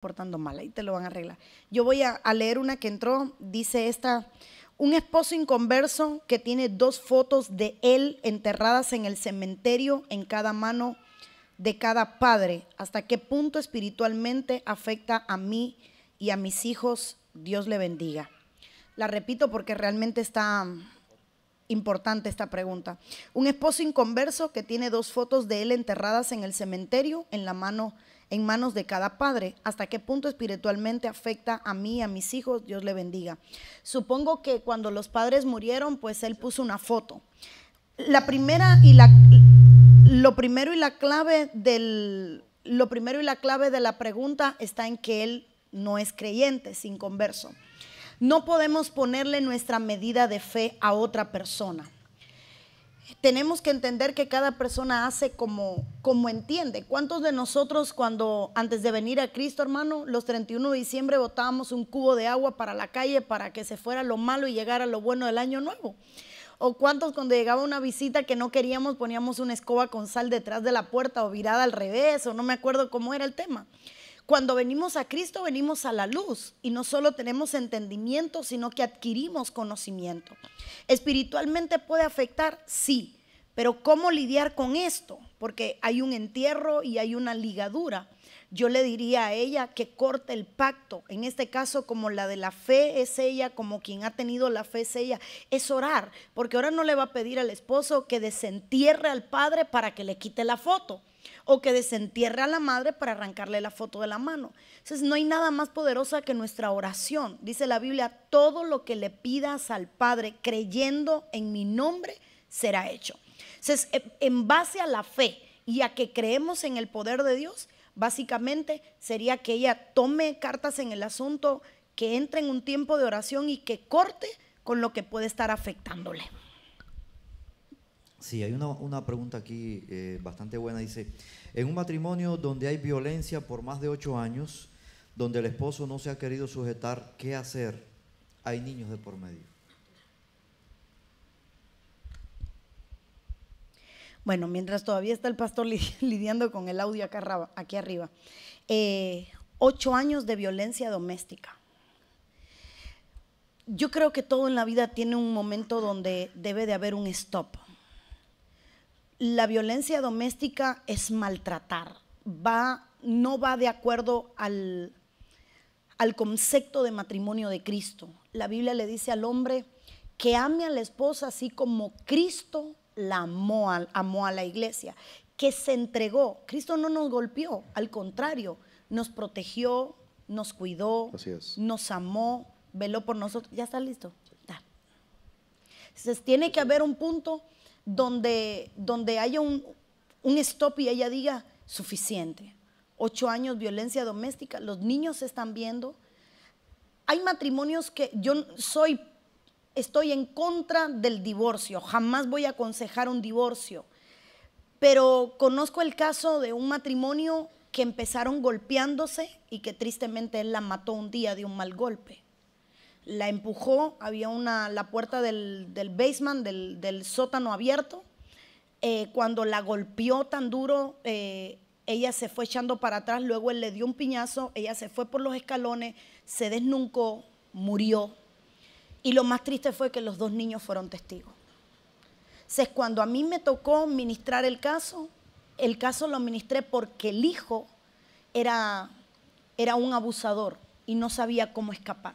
portando mal, ahí te lo van a arreglar. Yo voy a, leer una que entró, dice esta, un esposo inconverso que tiene dos fotos de él enterradas en el cementerio en cada mano de cada padre, hasta qué punto espiritualmente afecta a mí y a mis hijos, Dios le bendiga. La repito porque realmente está um, importante esta pregunta. Un esposo inconverso que tiene dos fotos de él enterradas en el cementerio en la mano de en manos de cada padre. ¿Hasta qué punto espiritualmente afecta a mí, a mis hijos? Dios le bendiga. Supongo que cuando los padres murieron, pues él puso una foto. La primera y la lo primero y la clave lo primero y la clave de la pregunta está en que él no es creyente, sin converso. No podemos ponerle nuestra medida de fe a otra persona tenemos que entender que cada persona hace como, como entiende. ¿Cuántos de nosotros cuando antes de venir a Cristo, hermano, los 31 de diciembre botábamos un cubo de agua para la calle para que se fuera lo malo y llegara lo bueno del año nuevo? ¿O cuántos cuando llegaba una visita que no queríamos poníamos una escoba con sal detrás de la puerta o virada al revés o no me acuerdo cómo era el tema? Cuando venimos a Cristo, venimos a la luz y no solo tenemos entendimiento, sino que adquirimos conocimiento. ¿Espiritualmente puede afectar? Sí, pero ¿cómo lidiar con esto? Porque hay un entierro y hay una ligadura. Yo le diría a ella que corte el pacto. En este caso, como la de la fe es ella, como quien ha tenido la fe es ella, es orar, porque ahora no le va a pedir al esposo que desentierre al padre para que le quite la foto o que desentierre a la madre para arrancarle la foto de la mano. Entonces no hay nada más poderosa que nuestra oración. Dice la Biblia, todo lo que le pidas al Padre creyendo en mi nombre será hecho. Entonces e, en base a la fe y a que creemos en el poder de Dios, básicamente sería que ella tome cartas en el asunto, que entre en un tiempo de oración y que corte con lo que puede estar afectándole. Sí, hay una, una pregunta aquí eh, bastante buena. Dice, en un matrimonio donde hay violencia por más de ocho años, donde el esposo no se ha querido sujetar, ¿qué hacer? Hay niños de por medio. Bueno, mientras todavía está el pastor lidiando con el audio acá, aquí arriba, eh, ocho años de violencia doméstica. Yo creo que todo en la vida tiene un momento donde debe de haber un stop la violencia doméstica es maltratar, va, no va de acuerdo al, al concepto de matrimonio de Cristo. La Biblia le dice al hombre que ame a la esposa así como Cristo la amó, amó a la iglesia, que se entregó. Cristo no nos golpeó, al contrario, nos protegió, nos cuidó, nos amó, veló por nosotros. ¿Ya está listo? Entonces tiene que haber un punto donde, donde haya un, un stop y ella diga, suficiente. Ocho años violencia doméstica, los niños se están viendo. Hay matrimonios que yo soy, estoy en contra del divorcio, jamás voy a aconsejar un divorcio, pero conozco el caso de un matrimonio que empezaron golpeándose y que tristemente él la mató un día de un mal golpe la empujó, había una, la puerta del, del basement, del, del, sótano abierto. Eh, cuando la golpeó tan duro, eh, ella se fue echando para atrás, luego él le dio un piñazo, ella se fue por los escalones, se desnuncó, murió. Y lo más triste fue que los dos niños fueron testigos. Entonces, cuando a mí me tocó ministrar el caso, el caso lo ministré porque el hijo era, era un abusador y no sabía cómo escapar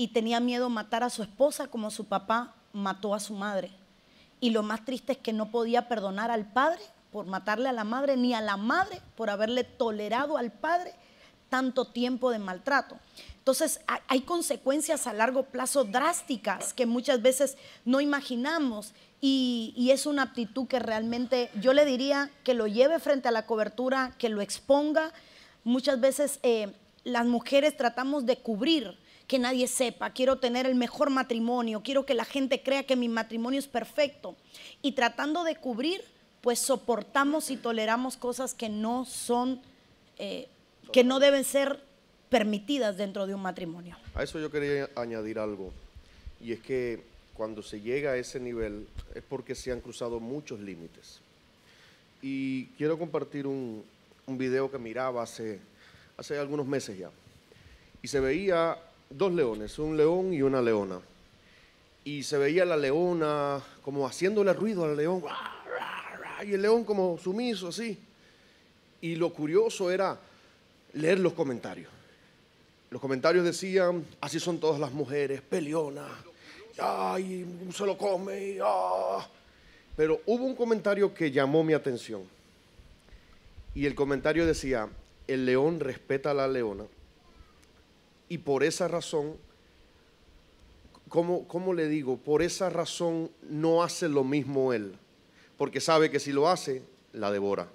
y tenía miedo matar a su esposa como su papá mató a su madre. Y lo más triste es que no podía perdonar al padre por matarle a la madre, ni a la madre por haberle tolerado al padre tanto tiempo de maltrato. Entonces, hay consecuencias a largo plazo drásticas que muchas veces no imaginamos y, es una actitud que realmente yo le diría que lo lleve frente a la cobertura, que lo exponga. Muchas veces eh, las mujeres tratamos de cubrir que nadie sepa, quiero tener el mejor matrimonio, quiero que la gente crea que mi matrimonio es perfecto. Y tratando de cubrir, pues soportamos y toleramos cosas que no son, eh, que no deben ser permitidas dentro de un matrimonio. A eso yo quería añadir algo, y es que cuando se llega a ese nivel es porque se han cruzado muchos límites. Y quiero compartir un, un video que miraba hace, hace algunos meses ya. Y se veía dos leones, un león y una leona. Y se veía la leona como haciéndole ruido al león, y el león como sumiso así. Y lo curioso era leer los comentarios. Los comentarios decían, así son todas las mujeres, peleona, ay, se lo come, ah". Pero hubo un comentario que llamó mi atención. Y el comentario decía, el león respeta a la leona y por esa razón, ¿cómo, le digo? Por esa razón no hace lo mismo él, porque sabe que si lo hace, la devora.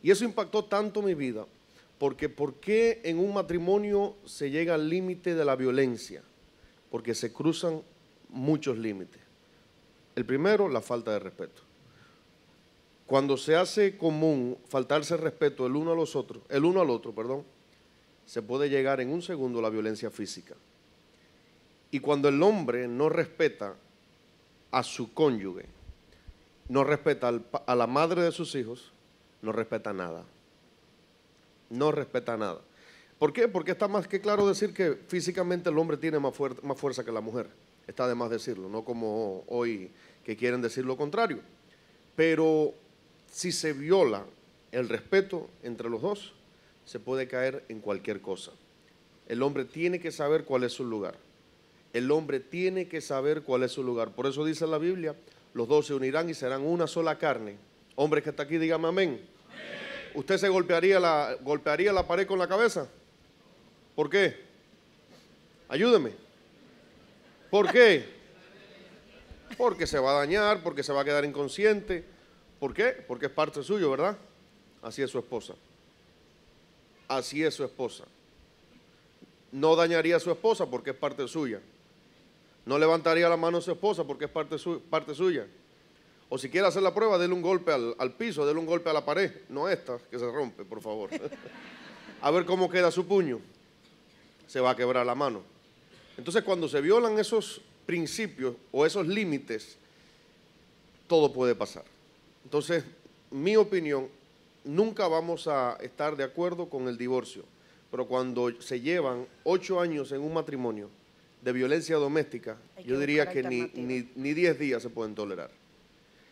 Y eso impactó tanto mi vida, porque ¿por qué en un matrimonio se llega al límite de la violencia? Porque se cruzan muchos límites. El primero, la falta de respeto. Cuando se hace común faltarse respeto el uno a los otros, el uno al otro, perdón, se puede llegar en un segundo a la violencia física. Y cuando el hombre no respeta a su cónyuge, no respeta a la madre de sus hijos, no respeta nada. No respeta nada. ¿Por qué? Porque está más que claro decir que físicamente el hombre tiene más, más fuerza que la mujer. Está de más decirlo, no como hoy que quieren decir lo contrario. Pero si se viola el respeto entre los dos, se puede caer en cualquier cosa. El hombre tiene que saber cuál es su lugar. El hombre tiene que saber cuál es su lugar. Por eso dice la Biblia, los dos se unirán y serán una sola carne. Hombre que está aquí, dígame amén. ¿Usted se golpearía la, golpearía la pared con la cabeza? ¿Por qué? Ayúdeme. ¿Por qué? Porque se va a dañar, porque se va a quedar inconsciente. ¿Por qué? Porque es parte suyo, ¿verdad? Así es su esposa así es su esposa. No dañaría a su esposa porque es parte suya. No levantaría la mano a su esposa porque es parte, su, parte suya. O si quiere hacer la prueba, déle un golpe al, piso, déle un golpe a la pared. No esta, que se rompe, por favor. a ver cómo queda su puño. Se va a quebrar la mano. Entonces, cuando se violan esos principios o esos límites, todo puede pasar. Entonces, mi opinión nunca vamos a estar de acuerdo con el divorcio, pero cuando se llevan ocho años en un matrimonio de violencia doméstica, yo diría que ni, ni, diez días se pueden tolerar.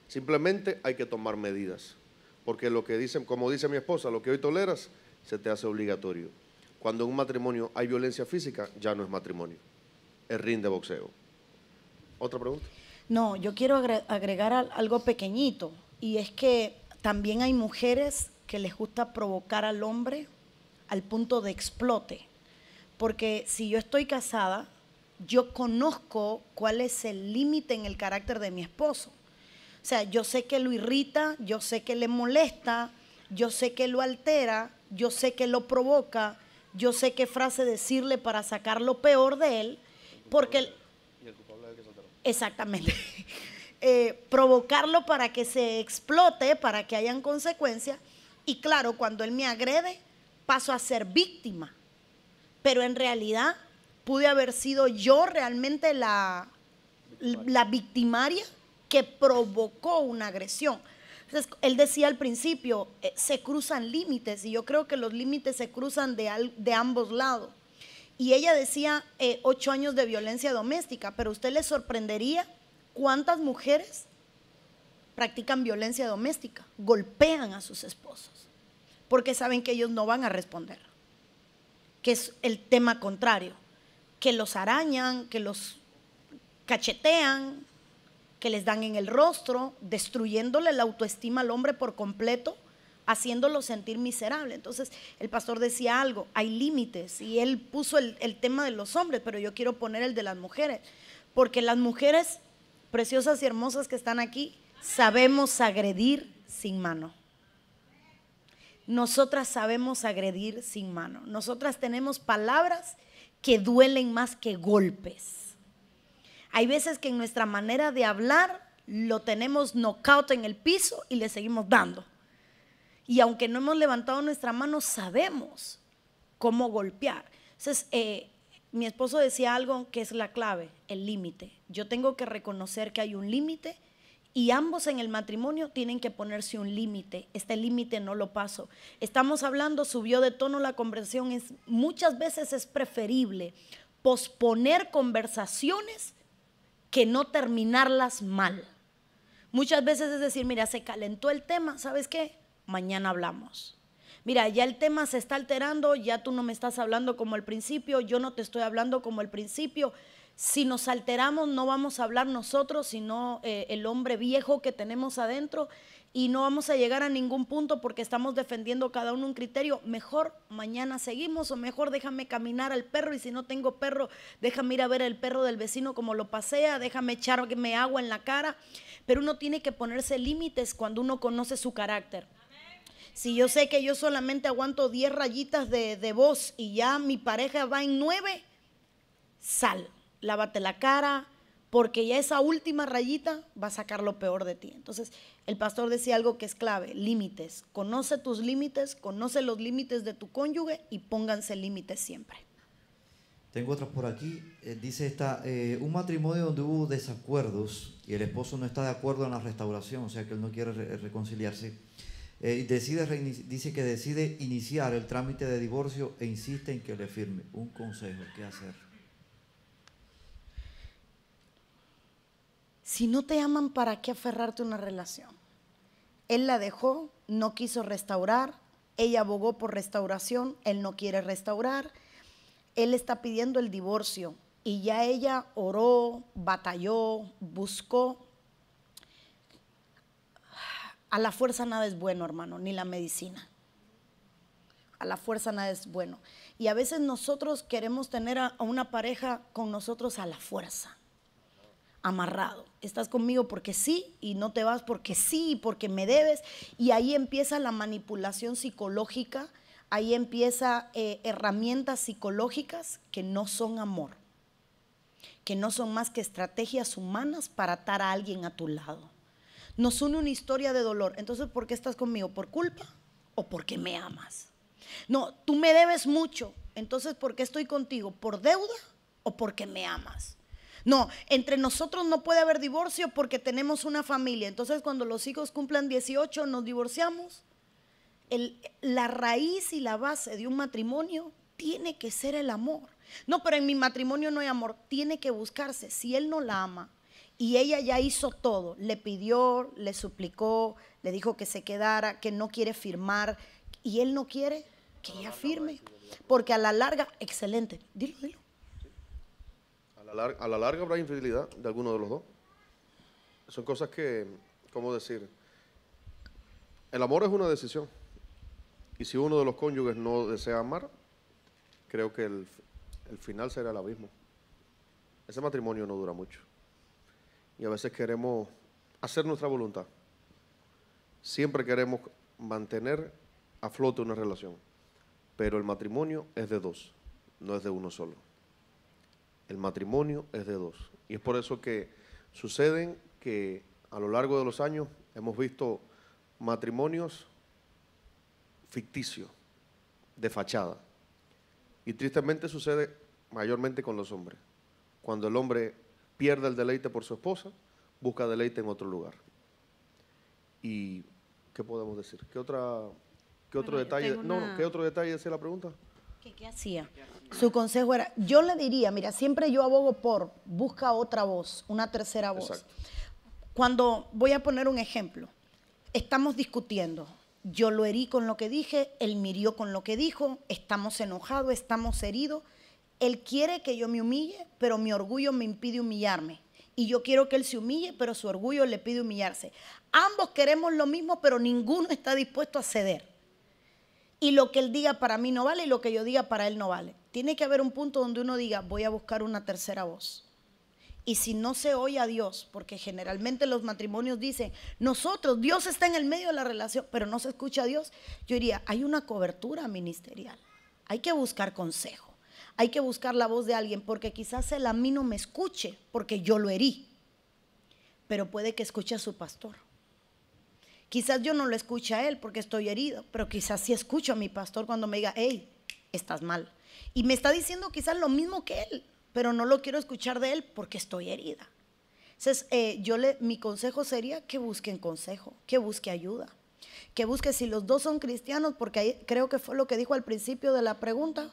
Simplemente hay que tomar medidas, porque lo que dicen, como dice mi esposa, lo que hoy toleras se te hace obligatorio. Cuando en un matrimonio hay violencia física, ya no es matrimonio, es ring de boxeo. ¿Otra pregunta? No, yo quiero agregar algo pequeñito, y es que también hay mujeres que les gusta provocar al hombre al punto de explote. Porque si yo estoy casada, yo conozco cuál es el límite en el carácter de mi esposo. O sea, yo sé que lo irrita, yo sé que le molesta, yo sé que lo altera, yo sé que lo provoca, yo sé qué frase decirle para sacar lo peor de él, porque... y el culpable es Exactamente. Eh, provocarlo para que se explote, para que haya consecuencias. Y claro, cuando él me agrede, paso a ser víctima. Pero en realidad pude haber sido yo realmente la, victimaria. la victimaria que provocó una agresión. Entonces, él decía al principio, eh, se cruzan límites y yo creo que los límites se cruzan de, de ambos lados. Y ella decía eh, ocho años de violencia doméstica, pero usted le sorprendería ¿Cuántas mujeres practican violencia doméstica? Golpean a sus esposos porque saben que ellos no van a responder, que es el tema contrario, que los arañan, que los cachetean, que les dan en el rostro, destruyéndole la autoestima al hombre por completo, haciéndolo sentir miserable. Entonces, el pastor decía algo, hay límites, y él puso el, tema de los hombres, pero yo quiero poner el de las mujeres, porque las mujeres preciosas y hermosas que están aquí, sabemos agredir sin mano. Nosotras sabemos agredir sin mano. Nosotras tenemos palabras que duelen más que golpes. Hay veces que en nuestra manera de hablar lo tenemos knockout en el piso y le seguimos dando. Y aunque no hemos levantado nuestra mano, sabemos cómo golpear. Entonces, eh, mi esposo decía algo que es la clave, el límite. Yo tengo que reconocer que hay un límite y ambos en el matrimonio tienen que ponerse un límite. Este límite no lo paso. Estamos hablando, subió de tono la conversación, es, muchas veces es preferible posponer conversaciones que no terminarlas mal. Muchas veces es decir, mira, se calentó el tema, ¿sabes qué? Mañana hablamos mira, ya el tema se está alterando, ya tú no me estás hablando como al principio, yo no te estoy hablando como al principio. Si nos alteramos, no vamos a hablar nosotros, sino eh, el hombre viejo que tenemos adentro y no vamos a llegar a ningún punto porque estamos defendiendo cada uno un criterio. Mejor mañana seguimos o mejor déjame caminar al perro y si no tengo perro, déjame ir a ver el perro del vecino como lo pasea, déjame echarme agua en la cara. Pero uno tiene que ponerse límites cuando uno conoce su carácter. Si yo sé que yo solamente aguanto 10 rayitas de, de voz y ya mi pareja va en 9, sal, lávate la cara, porque ya esa última rayita va a sacar lo peor de ti. Entonces, el pastor decía algo que es clave, límites. Conoce tus límites, conoce los límites de tu cónyuge y pónganse límites siempre. Tengo otras por aquí. Eh, dice esta, eh, un matrimonio donde hubo desacuerdos y el esposo no está de acuerdo en la restauración, o sea que él no quiere reconciliarse. Eh, dice que decide iniciar el trámite de divorcio e insiste en que le firme. Un consejo, ¿qué hacer? Si no te aman, ¿para qué aferrarte a una relación? Él la dejó, no quiso restaurar, ella abogó por restauración, él no quiere restaurar, él está pidiendo el divorcio y ya ella oró, batalló, buscó, a la fuerza nada es bueno, hermano, ni la medicina. A la fuerza nada es bueno. Y a veces nosotros queremos tener a, una pareja con nosotros a la fuerza, amarrado. Estás conmigo porque sí y no te vas porque sí y porque me debes. Y ahí empieza la manipulación psicológica, ahí empieza eh, herramientas psicológicas que no son amor, que no son más que estrategias humanas para atar a alguien a tu lado nos une una historia de dolor. Entonces, ¿por qué estás conmigo? ¿Por culpa o porque me amas? No, tú me debes mucho. Entonces, ¿por qué estoy contigo? ¿Por deuda o porque me amas? No, entre nosotros no puede haber divorcio porque tenemos una familia. Entonces, cuando los hijos cumplan 18, nos divorciamos. la raíz y la base de un matrimonio tiene que ser el amor. No, pero en mi matrimonio no hay amor. Tiene que buscarse. Si él no la ama, y ella ya hizo todo, le pidió, le suplicó, le dijo que se quedara, que no quiere firmar, y él no quiere que ella firme, porque a la larga, excelente, dilo, dilo. A, la larga, habrá infidelidad de alguno de los dos. Son cosas que, ¿cómo decir? El amor es una decisión. Y si uno de los cónyuges no desea amar, creo que el final será el abismo. Ese matrimonio no dura mucho y a veces queremos hacer nuestra voluntad. Siempre queremos mantener a flote una relación, pero el matrimonio es de dos, no es de uno solo. El matrimonio es de dos. Y es por eso que suceden que a lo largo de los años hemos visto matrimonios ficticios, de fachada. Y tristemente sucede mayormente con los hombres. Cuando el hombre pierde el deleite por su esposa, busca deleite en otro lugar. ¿Y qué podemos decir? ¿Qué, otra, qué otro detalle? No, ¿Qué otro detalle decía la pregunta? ¿Qué, hacía? Su consejo era, yo le diría, mira, siempre yo abogo por busca otra voz, una tercera voz. Cuando voy a poner un ejemplo, estamos discutiendo, yo lo herí con lo que dije, él mirió con lo que dijo, estamos enojados, estamos heridos él quiere que yo me humille, pero mi orgullo me impide humillarme. Y yo quiero que Él se humille, pero su orgullo le pide humillarse. Ambos queremos lo mismo, pero ninguno está dispuesto a ceder. Y lo que Él diga para mí no vale y lo que yo diga para Él no vale. Tiene que haber un punto donde uno diga, voy a buscar una tercera voz. Y si no se oye a Dios, porque generalmente los matrimonios dicen, nosotros, Dios está en el medio de la relación, pero no se escucha a Dios, yo diría, hay una cobertura ministerial, hay que buscar consejo hay que buscar la voz de alguien porque quizás él a mí no me escuche porque yo lo herí, pero puede que escuche a su pastor. Quizás yo no lo escuche a él porque estoy herido, pero quizás sí escucho a mi pastor cuando me diga, hey, estás mal. Y me está diciendo quizás lo mismo que él, pero no lo quiero escuchar de él porque estoy herida. Entonces, eh, yo le, mi consejo sería que busquen consejo, que busque ayuda, que busque si los dos son cristianos, porque creo que fue lo que dijo al principio de la pregunta,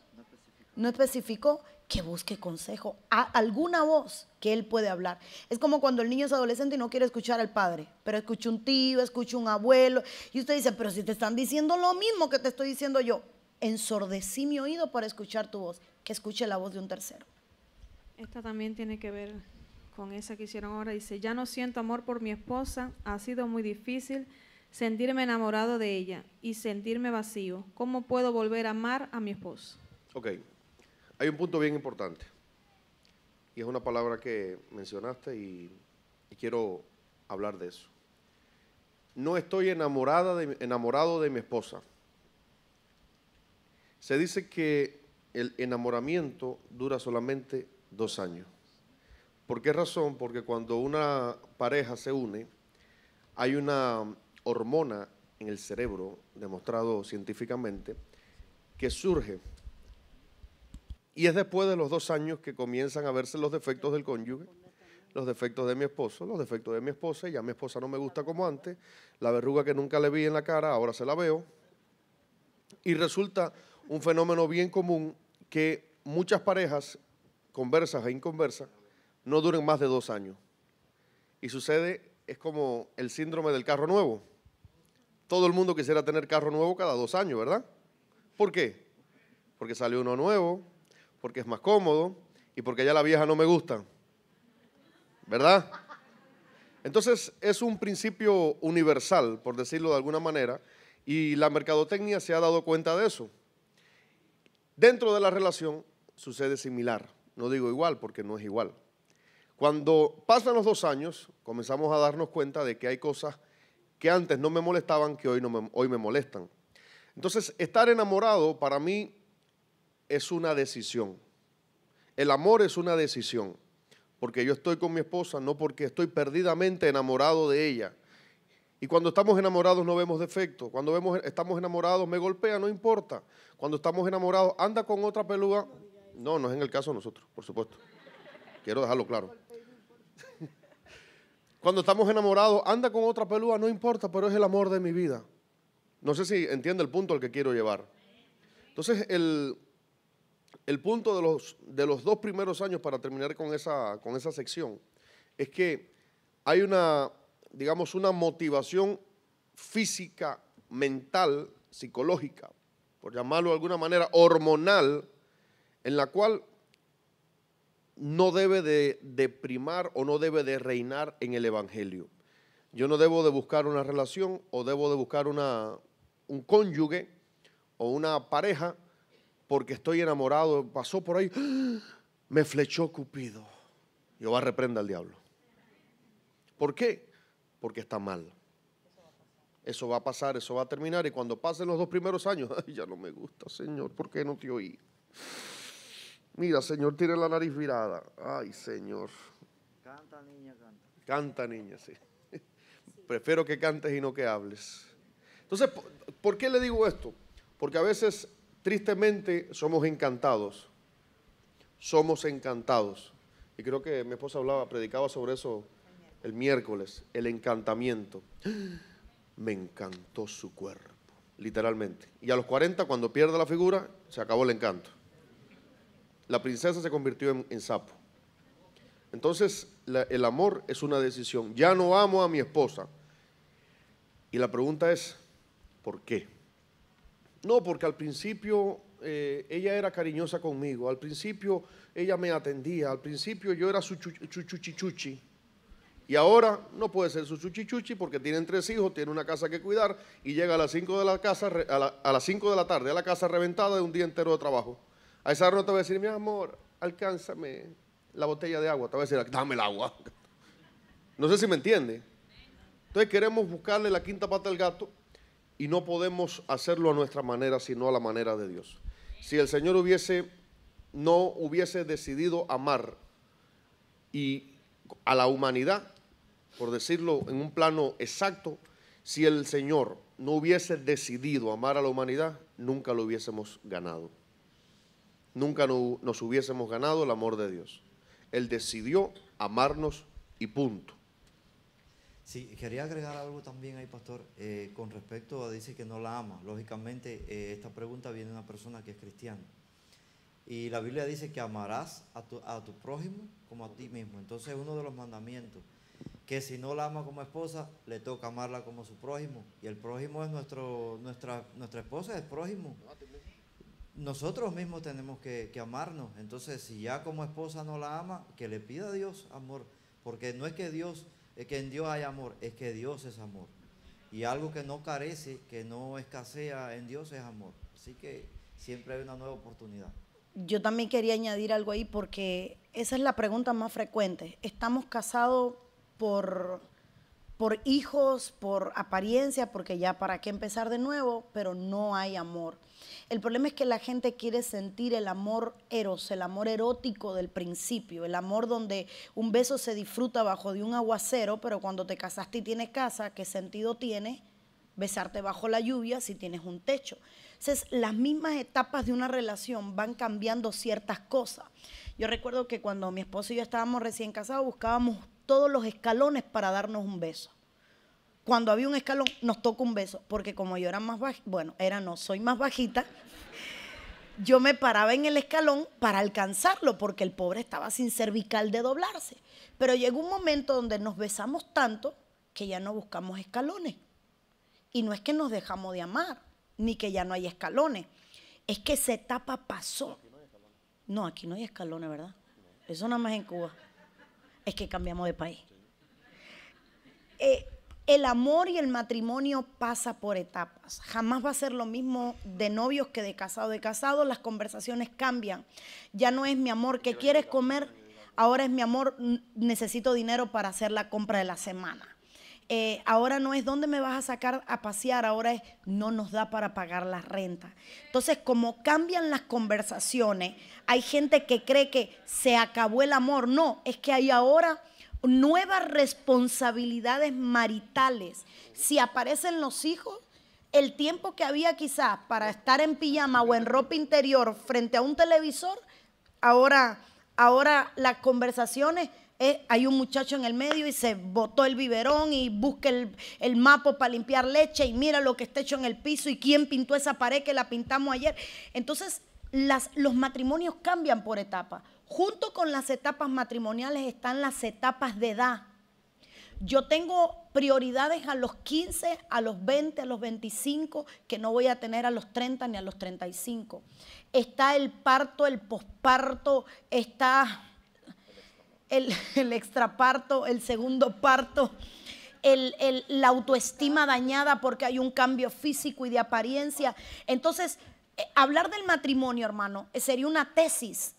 no especificó que busque consejo a alguna voz que él puede hablar. Es como cuando el niño es adolescente y no quiere escuchar al padre, pero escucha un tío, escucha un abuelo, y usted dice, pero si te están diciendo lo mismo que te estoy diciendo yo, ensordecí mi oído para escuchar tu voz, que escuche la voz de un tercero. Esta también tiene que ver con esa que hicieron ahora, dice, ya no siento amor por mi esposa, ha sido muy difícil sentirme enamorado de ella y sentirme vacío. ¿Cómo puedo volver a amar a mi esposo? Ok, hay un punto bien importante y es una palabra que mencionaste y, quiero hablar de eso. No estoy enamorada de, enamorado de mi esposa. Se dice que el enamoramiento dura solamente dos años. ¿Por qué razón? Porque cuando una pareja se une, hay una hormona en el cerebro, demostrado científicamente, que surge y es después de los dos años que comienzan a verse los defectos del cónyuge, los defectos de mi esposo, los defectos de mi esposa, ya mi esposa no me gusta como antes, la verruga que nunca le vi en la cara, ahora se la veo. Y resulta un fenómeno bien común que muchas parejas, conversas e inconversas, no duren más de dos años. Y sucede, es como el síndrome del carro nuevo. Todo el mundo quisiera tener carro nuevo cada dos años, ¿verdad? ¿Por qué? Porque salió uno nuevo, porque es más cómodo y porque ya la vieja no me gusta. ¿Verdad? Entonces es un principio universal, por decirlo de alguna manera, y la mercadotecnia se ha dado cuenta de eso. Dentro de la relación sucede similar, no digo igual porque no es igual. Cuando pasan los dos años, comenzamos a darnos cuenta de que hay cosas que antes no me molestaban, que hoy, hoy me molestan. Entonces, estar enamorado para mí es una decisión. El amor es una decisión. Porque yo estoy con mi esposa, no porque estoy perdidamente enamorado de ella. Y cuando estamos enamorados no vemos defecto. Cuando vemos, estamos enamorados, me golpea, no importa. Cuando estamos enamorados, anda con otra pelúa. No, no es en el caso de nosotros, por supuesto. Quiero dejarlo claro. Cuando estamos enamorados, anda con otra pelúa, no importa, pero es el amor de mi vida. No sé si entiende el punto al que quiero llevar. Entonces, el, el punto de los, de los dos primeros años, para terminar con esa, con esa sección, es que hay una, digamos, una motivación física, mental, psicológica, por llamarlo de alguna manera, hormonal, en la cual no debe de, de, primar o no debe de reinar en el Evangelio. Yo no debo de buscar una relación o debo de buscar una, un cónyuge o una pareja porque estoy enamorado, pasó por ahí, ¡Ah! me flechó Cupido. Yo a reprender al diablo. ¿Por qué? Porque está mal. Eso va a pasar, eso va a terminar. Y cuando pasen los dos primeros años, ay, ya no me gusta, Señor, ¿por qué no te oí? Mira, Señor, tiene la nariz virada. Ay, Señor. Canta, niña, canta. Canta, niña, sí. Prefiero que cantes y no que hables. Entonces, ¿por qué le digo esto? Porque a veces Tristemente somos encantados, somos encantados. Y creo que mi esposa hablaba, predicaba sobre eso el miércoles, el encantamiento. Me encantó su cuerpo, literalmente. Y a los 40, cuando pierde la figura, se acabó el encanto. La princesa se convirtió en, sapo. Entonces, el amor es una decisión. Ya no amo a mi esposa. Y la pregunta es, ¿por qué? No, porque al principio eh, ella era cariñosa conmigo, al principio ella me atendía, al principio yo era su chuchichuchi. Y ahora no puede ser su chuchichuchi porque tienen tres hijos, tiene una casa que cuidar y llega a las 5 de la casa a, las 5 de la tarde a la casa reventada de un día entero de trabajo. A esa hora te va a decir, mi amor, alcánzame la botella de agua, te voy a decir, dame el agua. No sé si me entiende. Entonces queremos buscarle la quinta pata al gato y no podemos hacerlo a nuestra manera, sino a la manera de Dios. Si el Señor hubiese, no hubiese decidido amar y a la humanidad, por decirlo en un plano exacto, si el Señor no hubiese decidido amar a la humanidad, nunca lo hubiésemos ganado. Nunca nos hubiésemos ganado el amor de Dios. Él decidió amarnos y punto. Sí, quería agregar algo también ahí, pastor, eh, con respecto a dice que no la ama. Lógicamente, eh, esta pregunta viene de una persona que es cristiana. Y la Biblia dice que amarás a tu, a tu prójimo como a ti mismo. Entonces, uno de los mandamientos, que si no la ama como esposa, le toca amarla como su prójimo. Y el prójimo es nuestro, nuestra, nuestra esposa es prójimo. Nosotros mismos tenemos que, que amarnos. Entonces, si ya como esposa no la ama, que le pida a Dios amor. Porque no es que Dios es que en Dios hay amor, es que Dios es amor. Y algo que no carece, que no escasea en Dios es amor. Así que siempre hay una nueva oportunidad. Yo también quería añadir algo ahí porque esa es la pregunta más frecuente. ¿Estamos casados por por hijos, por apariencia, porque ya para qué empezar de nuevo, pero no hay amor. El problema es que la gente quiere sentir el amor eros, el amor erótico del principio, el amor donde un beso se disfruta bajo de un aguacero, pero cuando te casaste y tienes casa, ¿qué sentido tiene besarte bajo la lluvia si tienes un techo? Entonces, las mismas etapas de una relación van cambiando ciertas cosas. Yo recuerdo que cuando mi esposo y yo estábamos recién casados, buscábamos todos los escalones para darnos un beso. Cuando había un escalón, nos tocó un beso, porque como yo era más bueno, era no, soy más bajita, yo me paraba en el escalón para alcanzarlo, porque el pobre estaba sin cervical de doblarse. Pero llegó un momento donde nos besamos tanto que ya no buscamos escalones. Y no es que nos dejamos de amar, ni que ya no hay escalones. Es que esa etapa pasó. No, aquí no hay escalones, ¿verdad? Eso nada más en Cuba es que cambiamos de país. Eh, el amor y el matrimonio pasa por etapas. Jamás va a ser lo mismo de novios que de casado. De casado las conversaciones cambian. Ya no es mi amor, que quieres comer? Ahora es mi amor, necesito dinero para hacer la compra de la semana. Eh, ahora no es dónde me vas a sacar a pasear, ahora es no nos da para pagar la renta. Entonces, como cambian las conversaciones, hay gente que cree que se acabó el amor. No, es que hay ahora nuevas responsabilidades maritales. Si aparecen los hijos, el tiempo que había quizás para estar en pijama o en ropa interior frente a un televisor, ahora, ahora las conversaciones eh, hay un muchacho en el medio y se botó el biberón y busca el, el para limpiar leche y mira lo que está hecho en el piso y quién pintó esa pared que la pintamos ayer. Entonces, los matrimonios cambian por etapa. Junto con las etapas matrimoniales están las etapas de edad. Yo tengo prioridades a los 15, a los 20, a los 25, que no voy a tener a los 30 ni a los 35. Está el parto, el posparto, está el, extraparto, el segundo parto, el, la autoestima dañada porque hay un cambio físico y de apariencia. Entonces, eh, hablar del matrimonio, hermano, eh, sería una tesis.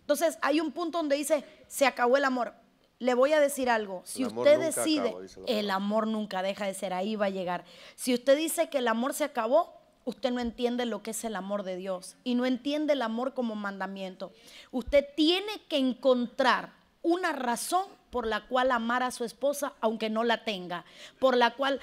Entonces, hay un punto donde dice, se acabó el amor. Le voy a decir algo, si usted decide, el amor nunca deja de ser, ahí va a llegar. Si usted dice que el amor se acabó, usted no entiende lo que es el amor de Dios y no entiende el amor como mandamiento. Usted tiene que encontrar una razón por la cual amar a su esposa aunque no la tenga, por la cual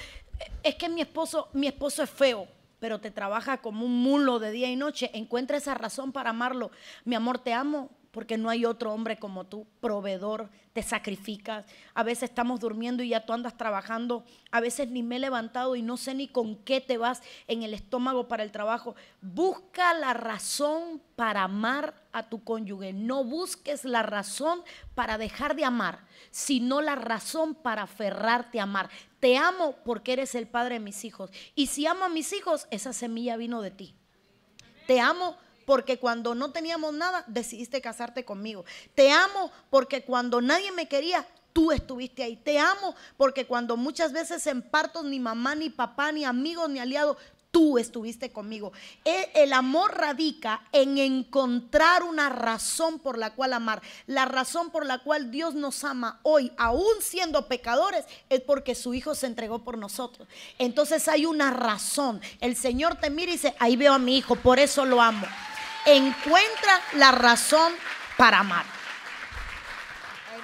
es que mi esposo, mi esposo es feo, pero te trabaja como un mulo de día y noche, encuentra esa razón para amarlo. Mi amor, te amo, porque no hay otro hombre como tú, proveedor, te sacrificas. A veces estamos durmiendo y ya tú andas trabajando, a veces ni me he levantado y no sé ni con qué te vas en el estómago para el trabajo. Busca la razón para amar a tu cónyuge, no busques la razón para dejar de amar, sino la razón para aferrarte a amar. Te amo porque eres el padre de mis hijos y si amo a mis hijos, esa semilla vino de ti. Te amo porque cuando no teníamos nada decidiste casarte conmigo. Te amo porque cuando nadie me quería, tú estuviste ahí. Te amo porque cuando muchas veces en partos ni mamá, ni papá, ni amigos, ni aliados, tú estuviste conmigo. E, el, amor radica en encontrar una razón por la cual amar. La razón por la cual Dios nos ama hoy, aún siendo pecadores, es porque su Hijo se entregó por nosotros. Entonces hay una razón. El Señor te mira y dice, ahí veo a mi Hijo, por eso lo amo encuentra la razón para amar.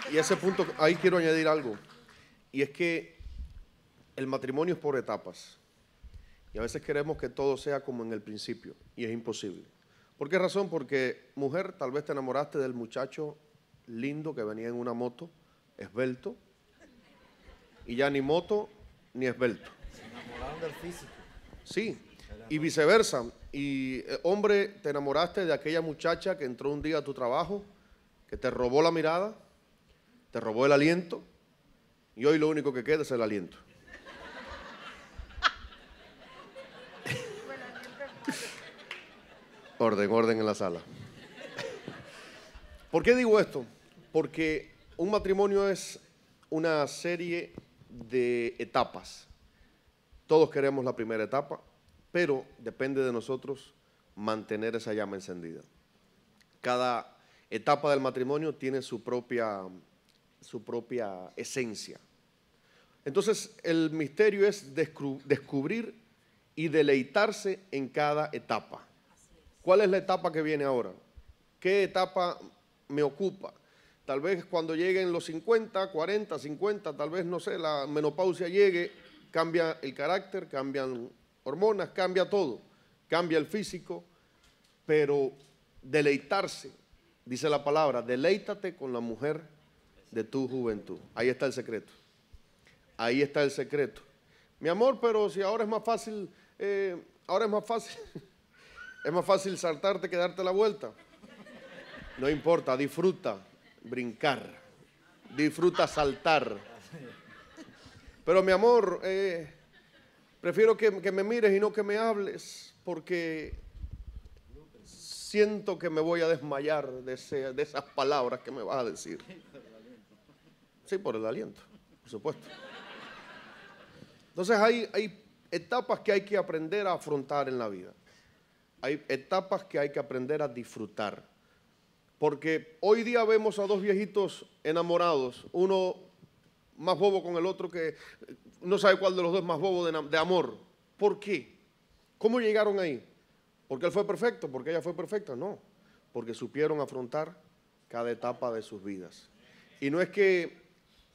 Y ese punto, ahí quiero añadir algo. Y es que el matrimonio es por etapas. Y a veces queremos que todo sea como en el principio. Y es imposible. ¿Por qué razón? Porque, mujer, tal vez te enamoraste del muchacho lindo que venía en una moto, esbelto. Y ya ni moto ni esbelto. Se enamoraron del físico. Sí. Y viceversa. Y eh, hombre, te enamoraste de aquella muchacha que entró un día a tu trabajo, que te robó la mirada, te robó el aliento, y hoy lo único que queda es el aliento. orden, orden en la sala. ¿Por qué digo esto? Porque un matrimonio es una serie de etapas. Todos queremos la primera etapa, pero depende de nosotros mantener esa llama encendida. Cada etapa del matrimonio tiene su propia, su propia esencia. Entonces, el misterio es descubrir y deleitarse en cada etapa. ¿Cuál es la etapa que viene ahora? ¿Qué etapa me ocupa? Tal vez cuando lleguen los 50, 40, 50, tal vez, no sé, la menopausia llegue, cambia el carácter, cambian hormonas, cambia todo, cambia el físico, pero deleitarse, dice la palabra, deleítate con la mujer de tu juventud. Ahí está el secreto. Ahí está el secreto. Mi amor, pero si ahora es más fácil, eh, ahora es más fácil, es más fácil saltarte que darte la vuelta. No importa, disfruta brincar, disfruta saltar. Pero mi amor, eh, Prefiero que, me mires y no que me hables, porque siento que me voy a desmayar de, esas palabras que me vas a decir. Sí, por el aliento, por supuesto. Entonces hay, hay etapas que hay que aprender a afrontar en la vida. Hay etapas que hay que aprender a disfrutar. Porque hoy día vemos a dos viejitos enamorados, uno más bobo con el otro que no sabe cuál de los dos es más bobo de, de amor. ¿Por qué? ¿Cómo llegaron ahí? ¿Porque él fue perfecto? ¿Porque ella fue perfecta? No, porque supieron afrontar cada etapa de sus vidas. Y no es que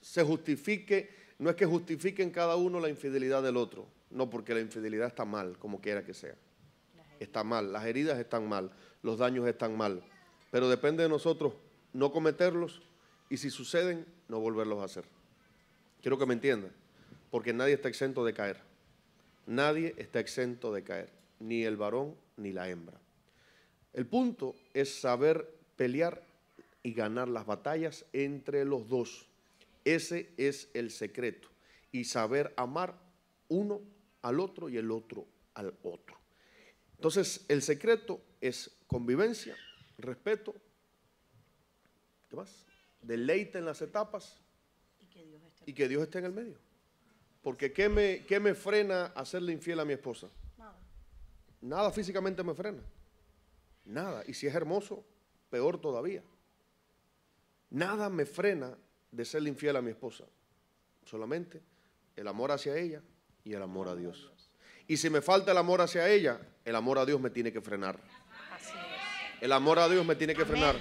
se justifique, no es que justifiquen cada uno la infidelidad del otro, no, porque la infidelidad está mal, como quiera que sea. Está mal, las heridas están mal, los daños están mal, pero depende de nosotros no cometerlos y si suceden, no volverlos a hacer. Quiero que me entiendan, porque nadie está exento de caer. Nadie está exento de caer, ni el varón ni la hembra. El punto es saber pelear y ganar las batallas entre los dos. Ese es el secreto. Y saber amar uno al otro y el otro al otro. Entonces, el secreto es convivencia, respeto, ¿qué más? Deleite en las etapas y que Dios esté en el medio. Porque ¿qué me, qué me frena a serle infiel a mi esposa? Nada. Nada físicamente me frena. Nada. Y si es hermoso, peor todavía. Nada me frena de serle infiel a mi esposa. Solamente el amor hacia ella y el amor a Dios. Y si me falta el amor hacia ella, el amor a Dios me tiene que frenar. El amor a Dios me tiene que frenar.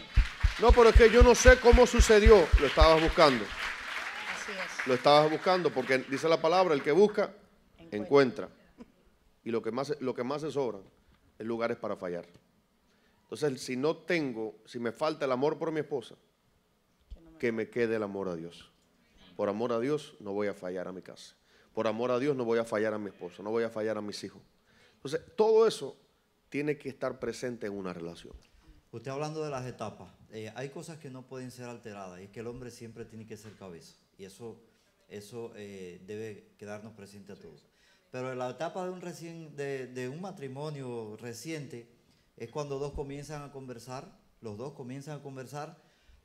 No, pero es que yo no sé cómo sucedió, lo estabas buscando lo estabas buscando, porque dice la palabra, el que busca, encuentra. Y lo que más, lo que más se sobra es lugares para fallar. Entonces, si no tengo, si me falta el amor por mi esposa, que me quede el amor a Dios. Por amor a Dios no voy a fallar a mi casa. Por amor a Dios no voy a fallar a mi esposa, no voy a fallar a mis hijos. Entonces, todo eso tiene que estar presente en una relación. Usted hablando de las etapas, eh, hay cosas que no pueden ser alteradas y es que el hombre siempre tiene que ser cabeza. Y eso eso eh, debe quedarnos presente a todos. Pero en la etapa de un, recién, de, un matrimonio reciente es cuando dos comienzan a conversar, los dos comienzan a conversar,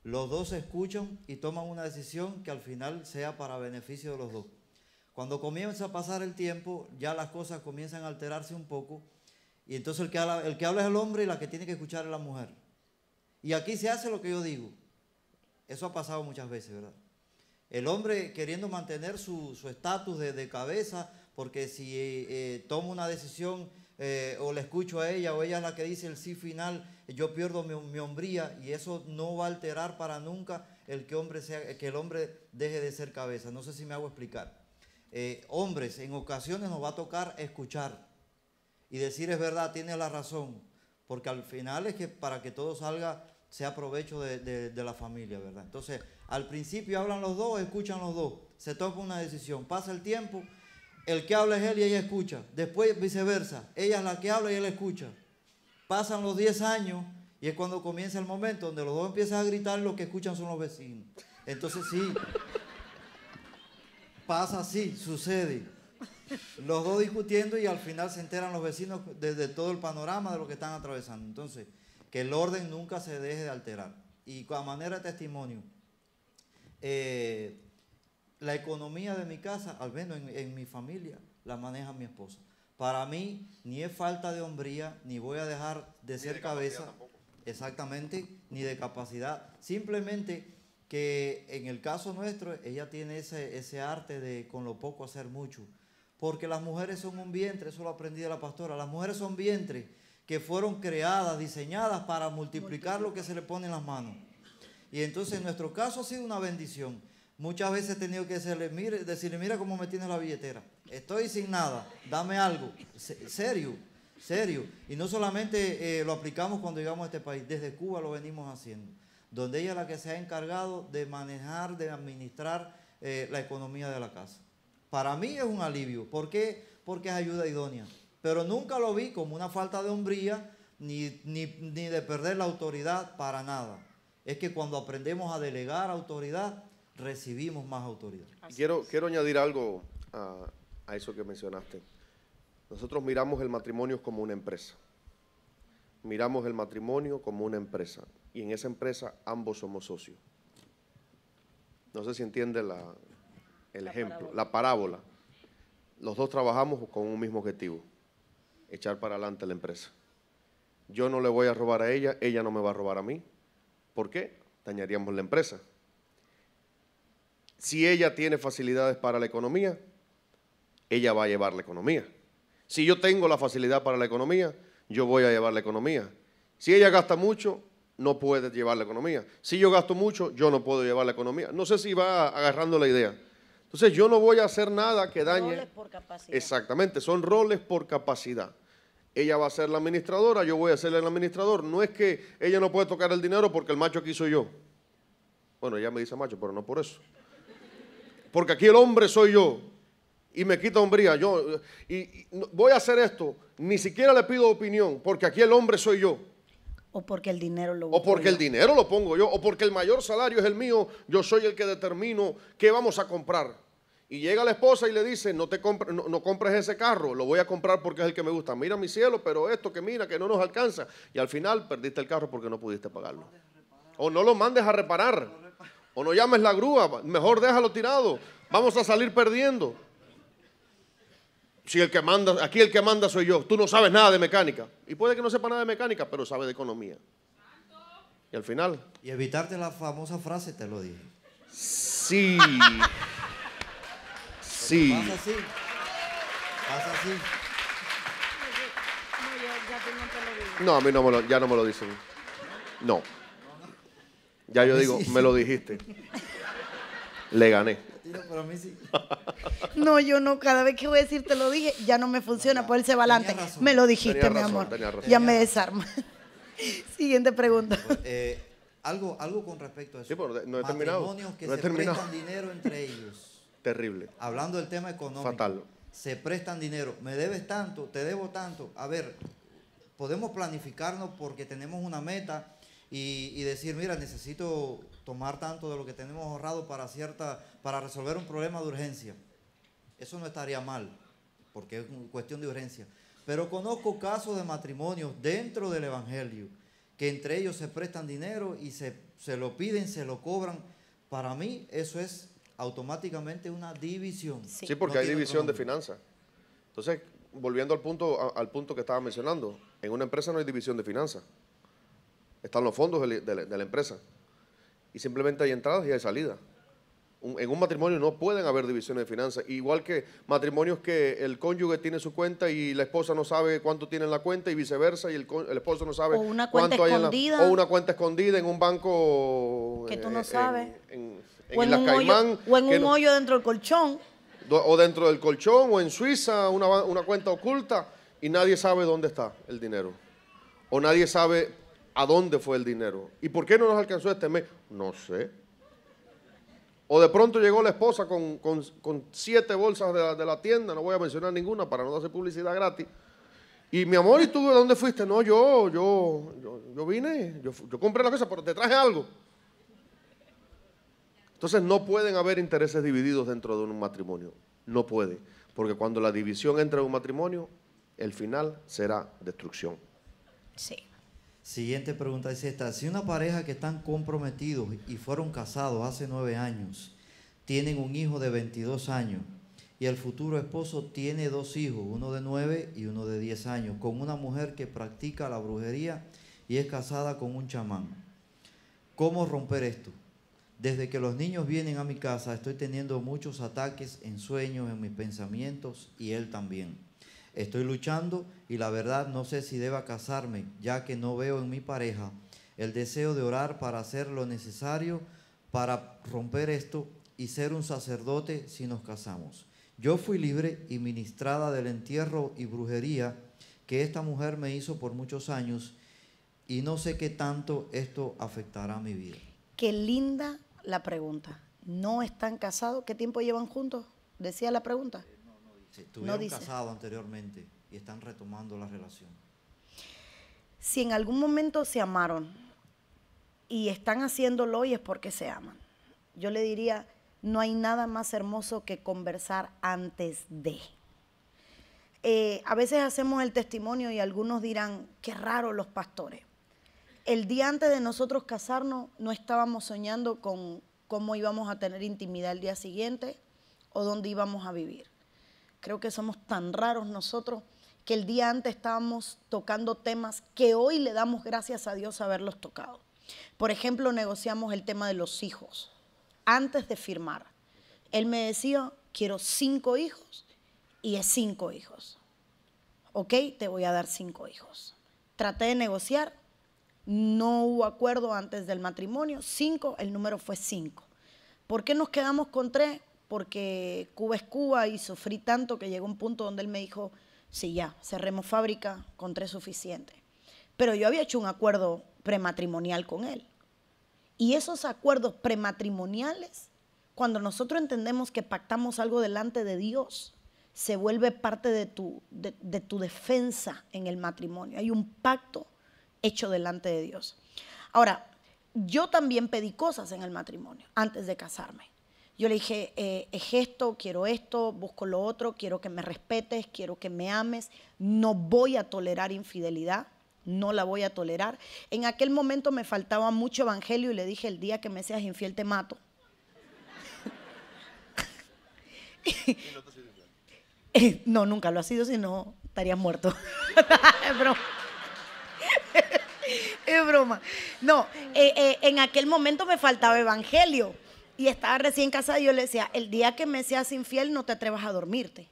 los dos escuchan y toman una decisión que al final sea para beneficio de los dos. Cuando comienza a pasar el tiempo, ya las cosas comienzan a alterarse un poco y entonces el que, el que habla es el hombre y la que tiene que escuchar es la mujer. Y aquí se hace lo que yo digo. Eso ha pasado muchas veces, ¿verdad? El hombre queriendo mantener su estatus de, cabeza, porque si eh, eh, tomo una decisión eh, o le escucho a ella o ella es la que dice el sí final, yo pierdo mi, hombría y eso no va a alterar para nunca el que, hombre sea, que el hombre deje de ser cabeza. No sé si me hago explicar. hombres, en ocasiones nos va a tocar escuchar y decir es verdad, tiene la razón, porque al final es que para que todo salga se provecho de, la familia, ¿verdad? Entonces, al principio hablan los dos, escuchan los dos, se toca una decisión, pasa el tiempo, el que habla es él y ella escucha, después viceversa, ella es la que habla y él escucha. Pasan los 10 años y es cuando comienza el momento donde los dos empiezan a gritar, lo que escuchan son los vecinos. Entonces sí, pasa así, sucede. Los dos discutiendo y al final se enteran los vecinos desde todo el panorama de lo que están atravesando. Entonces, que el orden nunca se deje de alterar. Y a manera de testimonio, eh, la economía de mi casa, al menos en, mi familia, la maneja mi esposa. Para mí, ni es falta de hombría, ni voy a dejar de ser cabeza, exactamente, ni de capacidad. Simplemente que en el caso nuestro, ella tiene ese, ese arte de con lo poco hacer mucho. Porque las mujeres son un vientre, eso lo aprendí de la pastora, las mujeres son vientres que fueron creadas, diseñadas para multiplicar lo que se le pone en las manos. Y entonces en nuestro caso ha sido una bendición. Muchas veces he tenido que decirle, mira cómo me tiene la billetera. Estoy sin nada, dame algo. serio, serio. Y no solamente eh, lo aplicamos cuando llegamos a este país, desde Cuba lo venimos haciendo. Donde ella es la que se ha encargado de manejar, de administrar eh, la economía de la casa. Para mí es un alivio. ¿Por qué? Porque es ayuda idónea. Pero nunca lo vi como una falta de hombría ni, de perder la autoridad para nada. Es que cuando aprendemos a delegar autoridad, recibimos más autoridad. Quiero, quiero añadir algo a, eso que mencionaste. Nosotros miramos el matrimonio como una empresa. Miramos el matrimonio como una empresa. Y en esa empresa ambos somos socios. No sé si entiende la, el ejemplo, la parábola. Los dos trabajamos con un mismo objetivo echar para adelante la empresa. Yo no le voy a robar a ella, ella no me va a robar a mí. ¿Por qué? Dañaríamos la empresa. Si ella tiene facilidades para la economía, ella va a llevar la economía. Si yo tengo la facilidad para la economía, yo voy a llevar la economía. Si ella gasta mucho, no puede llevar la economía. Si yo gasto mucho, yo no puedo llevar la economía. No sé si va agarrando la idea. Entonces yo no voy a hacer nada que dañe. Roles por capacidad. Exactamente, son roles por capacidad ella va a ser la administradora, yo voy a ser el administrador. No es que ella no puede tocar el dinero porque el macho aquí soy yo. Bueno, ella me dice macho, pero no por eso. Porque aquí el hombre soy yo y me quita hombría. Yo y, voy a hacer esto, ni siquiera le pido opinión, porque aquí el hombre soy yo. O porque el dinero lo O porque el dinero lo pongo yo, o porque el mayor salario es el mío, yo soy el que determino qué vamos a comprar. Y llega la esposa y le dice, no, te no, compres ese carro, lo voy a comprar porque es el que me gusta. Mira mi cielo, pero esto que mira, que no nos alcanza. Y al final perdiste el carro porque no pudiste pagarlo. O no lo mandes a reparar. O no llames la grúa, mejor déjalo tirado. Vamos a salir perdiendo. Si el que manda, aquí el que manda soy yo. Tú no sabes nada de mecánica. Y puede que no sepa nada de mecánica, pero sabe de economía. Y al final. Y evitarte la famosa frase, te lo dije. Sí así. así. No, a mí no me lo, ya no me lo dicen. No. Ya yo digo, me lo dijiste. Le gané. No, yo no, cada vez que voy a decir te lo dije, ya no me funciona, por pues él se va adelante. Me lo dijiste, mi amor. Ya me desarma. Siguiente pregunta. Pues, eh, algo, algo con respecto a eso. no que se dinero entre ellos. Terrible. Hablando del tema económico. Se prestan dinero. Me debes tanto, te debo tanto. A ver, podemos planificarnos porque tenemos una meta y, decir, mira, necesito tomar tanto de lo que tenemos ahorrado para cierta, para resolver un problema de urgencia. Eso no estaría mal, porque es cuestión de urgencia. Pero conozco casos de matrimonios dentro del Evangelio, que entre ellos se prestan dinero y se, se lo piden, se lo cobran. Para mí eso es automáticamente una división. Sí, porque hay división de finanzas. Entonces, volviendo al punto, al punto que estaba mencionando, en una empresa no hay división de finanzas. Están los fondos de, la empresa. Y simplemente hay entradas y hay salidas. en un matrimonio no pueden haber divisiones de finanzas. Igual que matrimonios que el cónyuge tiene su cuenta y la esposa no sabe cuánto tiene en la cuenta y viceversa y el, esposo no sabe cuánto hay en la, O una cuenta escondida en un banco. Que tú eh, no sabes o en un hoyo dentro del colchón. O dentro del colchón, o en Suiza, una, cuenta oculta, y nadie sabe dónde está el dinero. O nadie sabe a dónde fue el dinero. ¿Y por qué no nos alcanzó este mes? No sé. O de pronto llegó la esposa con, siete bolsas de la, tienda, no voy a mencionar ninguna para no hacer publicidad gratis. Y mi amor, ¿y tú dónde fuiste? No, yo, yo, yo, vine, yo, compré la cosa pero te traje algo. Entonces no pueden haber intereses divididos dentro de un matrimonio. No puede. Porque cuando la división entra en un matrimonio, el final será destrucción. Sí. Siguiente pregunta es esta. Si una pareja que están comprometidos y fueron casados hace nueve años, tienen un hijo de 22 años y el futuro esposo tiene dos hijos, uno de nueve y uno de diez años, con una mujer que practica la brujería y es casada con un chamán. ¿Cómo romper esto? Desde que los niños vienen a mi casa estoy teniendo muchos ataques en sueños, en mis pensamientos y él también. Estoy luchando y la verdad no sé si deba casarme, ya que no veo en mi pareja el deseo de orar para hacer lo necesario para romper esto y ser un sacerdote si nos casamos. Yo fui libre y ministrada del entierro y brujería que esta mujer me hizo por muchos años y no sé qué tanto esto afectará a mi vida. Qué linda la pregunta. ¿No están casados? ¿Qué tiempo llevan juntos? Decía la pregunta. Eh, no, no Estuvieron casados anteriormente y están retomando la relación. Si en algún momento se amaron y están haciéndolo y es porque se aman. Yo le diría, no hay nada más hermoso que conversar antes de. Eh, a veces hacemos el testimonio y algunos dirán, qué raro los pastores el día antes de nosotros casarnos no estábamos soñando con cómo íbamos a tener intimidad el día siguiente o dónde íbamos a vivir. Creo que somos tan raros nosotros que el día antes estábamos tocando temas que hoy le damos gracias a Dios haberlos tocado. Por ejemplo, negociamos el tema de los hijos antes de firmar. Él me decía, quiero cinco hijos y es cinco hijos. Ok, te voy a dar cinco hijos. Traté de negociar, no hubo acuerdo antes del matrimonio, cinco, el número fue cinco. ¿Por qué nos quedamos con tres? Porque Cuba es Cuba y sufrí tanto que llegó un punto donde él me dijo, sí, ya, cerremos fábrica con tres suficiente". Pero yo había hecho un acuerdo prematrimonial con él. Y esos acuerdos prematrimoniales, cuando nosotros entendemos que pactamos algo delante de Dios, se vuelve parte de tu, de tu defensa en el matrimonio. Hay un pacto hecho delante de Dios. Ahora, yo también pedí cosas en el matrimonio antes de casarme. Yo le dije, eh, es esto, quiero esto, busco lo otro, quiero que me respetes, quiero que me ames, no voy a tolerar infidelidad, no la voy a tolerar. En aquel momento me faltaba mucho evangelio y le dije, el día que me seas infiel te mato. no, nunca lo ha sido, si no estarías muerto. Pero, broma. No, eh, eh, en aquel momento me faltaba evangelio y estaba recién casada y yo le decía, el día que me seas infiel no te atrevas a dormirte.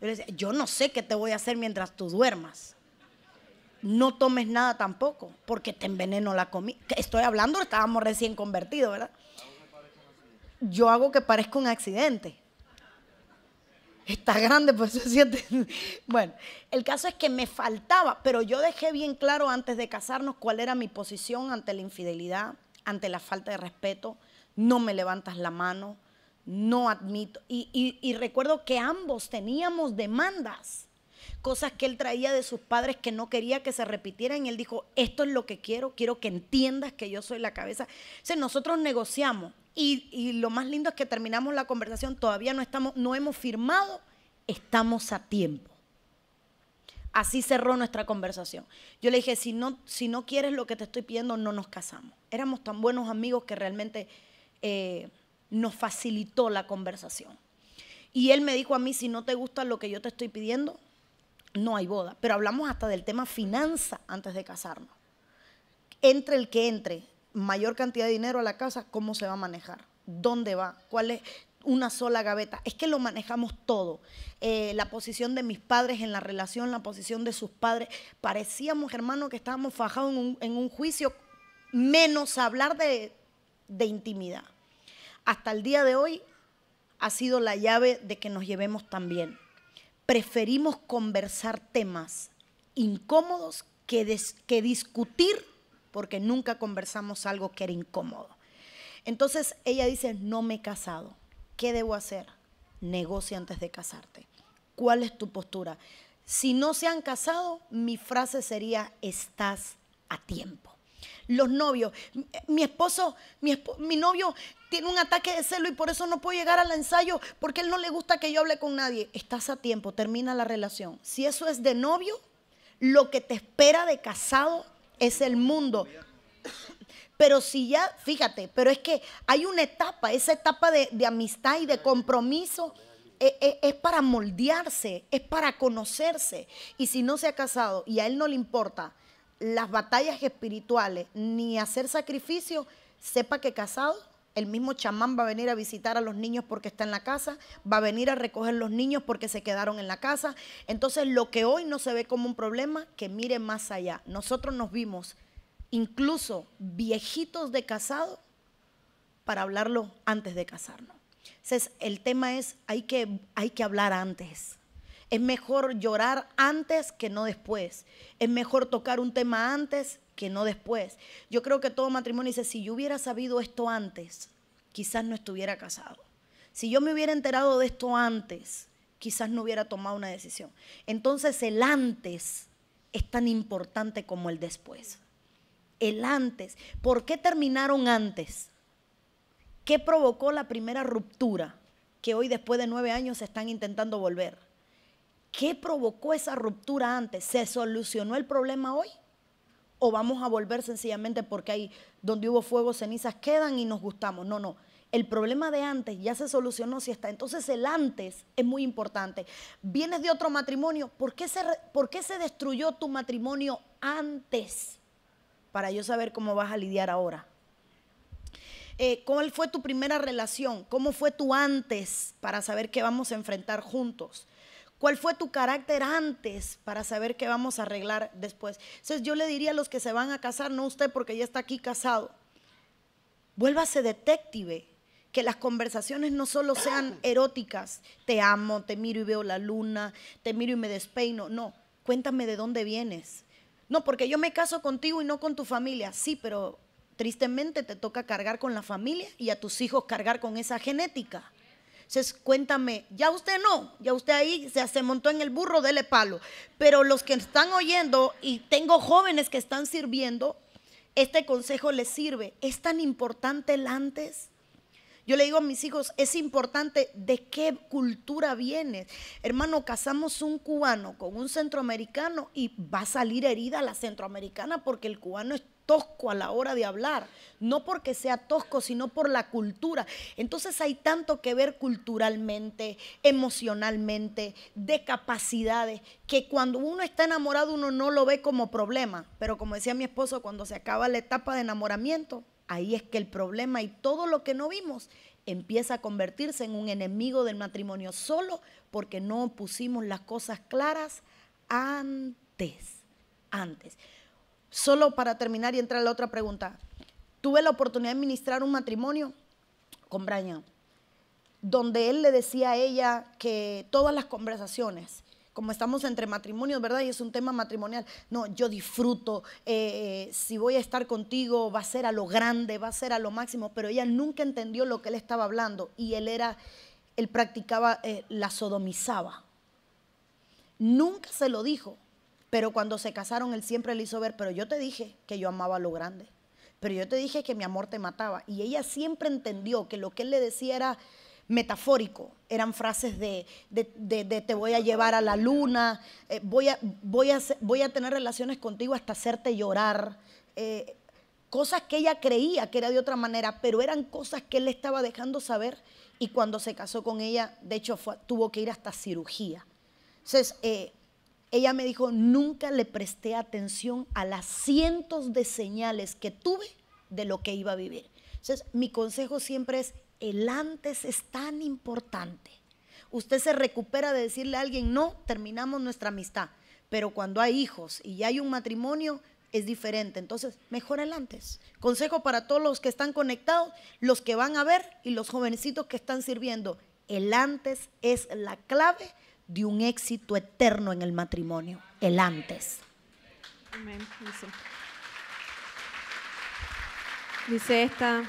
Yo le decía, yo no sé qué te voy a hacer mientras tú duermas. No tomes nada tampoco, porque te enveneno la comida. Estoy hablando, estábamos recién convertidos, ¿verdad? Yo hago que parezca un accidente está grande, por eso siente. Bueno, el caso es que me faltaba, pero yo dejé bien claro antes de casarnos cuál era mi posición ante la infidelidad, ante la falta de respeto. No me levantas la mano, no admito. Y, y recuerdo que ambos teníamos demandas cosas que él traía de sus padres que no quería que se repitieran. Y él dijo, esto es lo que quiero, quiero que entiendas que yo soy la cabeza. O nosotros negociamos y, lo más lindo es que terminamos la conversación, todavía no, estamos, no hemos firmado, estamos a tiempo. Así cerró nuestra conversación. Yo le dije, si no, si no quieres lo que te estoy pidiendo, no nos casamos. Éramos tan buenos amigos que realmente eh, nos facilitó la conversación. Y él me dijo a mí, si no te gusta lo que yo te estoy pidiendo, no hay boda. Pero hablamos hasta del tema finanza antes de casarnos. Entre el que entre mayor cantidad de dinero a la casa, ¿cómo se va a manejar? ¿Dónde va? ¿Cuál es? una sola gaveta. Es que lo manejamos todo. Eh, la posición de mis padres en la relación, la posición de sus padres. Parecíamos, hermano, que estábamos fajados en un, juicio, menos hablar de, de, intimidad. Hasta el día de hoy ha sido la llave de que nos llevemos tan bien preferimos conversar temas incómodos que, discutir porque nunca conversamos algo que era incómodo. Entonces ella dice, no me he casado, ¿qué debo hacer? Negocia antes de casarte. ¿Cuál es tu postura? Si no se han casado, mi frase sería, estás a tiempo. Los novios, mi esposo, mi, mi novio tiene un ataque de celo y por eso no puede llegar al ensayo porque él no le gusta que yo hable con nadie. Estás a tiempo, termina la relación. Si eso es de novio, lo que te espera de casado es el mundo. Pero si ya, fíjate, pero es que hay una etapa, esa etapa de, amistad y de compromiso es, eh, eh, es, para moldearse, es para conocerse. Y si no se ha casado y a él no le importa las batallas espirituales ni hacer sacrificio, sepa que casado el mismo chamán va a venir a visitar a los niños porque está en la casa, va a venir a recoger los niños porque se quedaron en la casa. Entonces, lo que hoy no se ve como un problema, que mire más allá. Nosotros nos vimos incluso viejitos de casado para hablarlo antes de casarnos. Entonces, el tema es, hay que, hay que hablar antes. Es mejor llorar antes que no después. Es mejor tocar un tema antes que no después. Yo creo que todo matrimonio dice, si yo hubiera sabido esto antes, quizás no estuviera casado. Si yo me hubiera enterado de esto antes, quizás no hubiera tomado una decisión. Entonces el antes es tan importante como el después. El antes. ¿Por qué terminaron antes? ¿Qué provocó la primera ruptura que hoy después de nueve años se están intentando volver? ¿Qué provocó esa ruptura antes? ¿Se solucionó el problema hoy? o vamos a volver sencillamente porque ahí donde hubo fuego, cenizas quedan y nos gustamos. No, no. El problema de antes ya se solucionó si está. Entonces el antes es muy importante. Vienes de otro matrimonio, ¿por qué se, por qué se destruyó tu matrimonio antes? Para yo saber cómo vas a lidiar ahora. Eh, ¿Cuál fue tu primera relación? ¿Cómo fue tu antes? Para saber qué vamos a enfrentar juntos. ¿Cuál fue tu carácter antes para saber qué vamos a arreglar después? Entonces yo le diría a los que se van a casar, no usted porque ya está aquí casado, vuélvase detective, que las conversaciones no solo sean eróticas, te amo, te miro y veo la luna, te miro y me despeino, no, cuéntame de dónde vienes. No, porque yo me caso contigo y no con tu familia, sí, pero tristemente te toca cargar con la familia y a tus hijos cargar con esa genética. Entonces, cuéntame, ya usted no, ya usted ahí se, montó en el burro, dele palo. Pero los que están oyendo y tengo jóvenes que están sirviendo, este consejo les sirve. Es tan importante el antes. Yo le digo a mis hijos, es importante de qué cultura vienes. Hermano, casamos un cubano con un centroamericano y va a salir herida la centroamericana porque el cubano es tosco a la hora de hablar, no porque sea tosco, sino por la cultura. Entonces hay tanto que ver culturalmente, emocionalmente, de capacidades, que cuando uno está enamorado uno no lo ve como problema, pero como decía mi esposo, cuando se acaba la etapa de enamoramiento, ahí es que el problema y todo lo que no vimos empieza a convertirse en un enemigo del matrimonio solo porque no pusimos las cosas claras antes, antes. Solo para terminar y entrar a la otra pregunta. Tuve la oportunidad de ministrar un matrimonio con Braña, donde él le decía a ella que todas las conversaciones, como estamos entre matrimonios, ¿verdad? Y es un tema matrimonial. No, yo disfruto, eh, eh, si voy a estar contigo va a ser a lo grande, va a ser a lo máximo, pero ella nunca entendió lo que él estaba hablando y él era, él practicaba, eh, la sodomizaba. Nunca se lo dijo, pero cuando se casaron, él siempre le hizo ver, pero yo te dije que yo amaba lo grande. Pero yo te dije que mi amor te mataba. Y ella siempre entendió que lo que él le decía era metafórico. Eran frases de, de, te voy a llevar a la luna, eh, voy, a, voy, a, voy, a, tener relaciones contigo hasta hacerte llorar. Eh, cosas que ella creía que era de otra manera, pero eran cosas que él le estaba dejando saber. Y cuando se casó con ella, de hecho, tuvo que ir hasta cirugía. Entonces, eh, ella me dijo, nunca le presté atención a las cientos de señales que tuve de lo que iba a vivir. Entonces, mi consejo siempre es, el antes es tan importante. Usted se recupera de decirle a alguien, no, terminamos nuestra amistad. Pero cuando hay hijos y ya hay un matrimonio, es diferente. Entonces, mejor el antes. Consejo para todos los que están conectados, los que van a ver y los jovencitos que están sirviendo. El antes es la clave de un éxito eterno en el matrimonio, el antes. Dice, esta,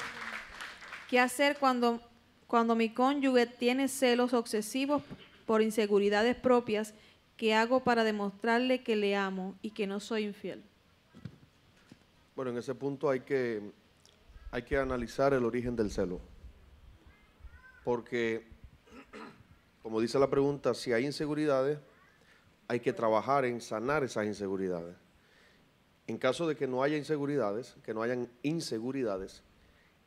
¿qué hacer cuando, cuando mi cónyuge tiene celos obsesivos por inseguridades propias? ¿Qué hago para demostrarle que le amo y que no soy infiel? Bueno, en ese punto hay que, hay que analizar el origen del celo. Porque como dice la pregunta, si hay inseguridades, hay que trabajar en sanar esas inseguridades. En caso de que no haya inseguridades, que no hayan inseguridades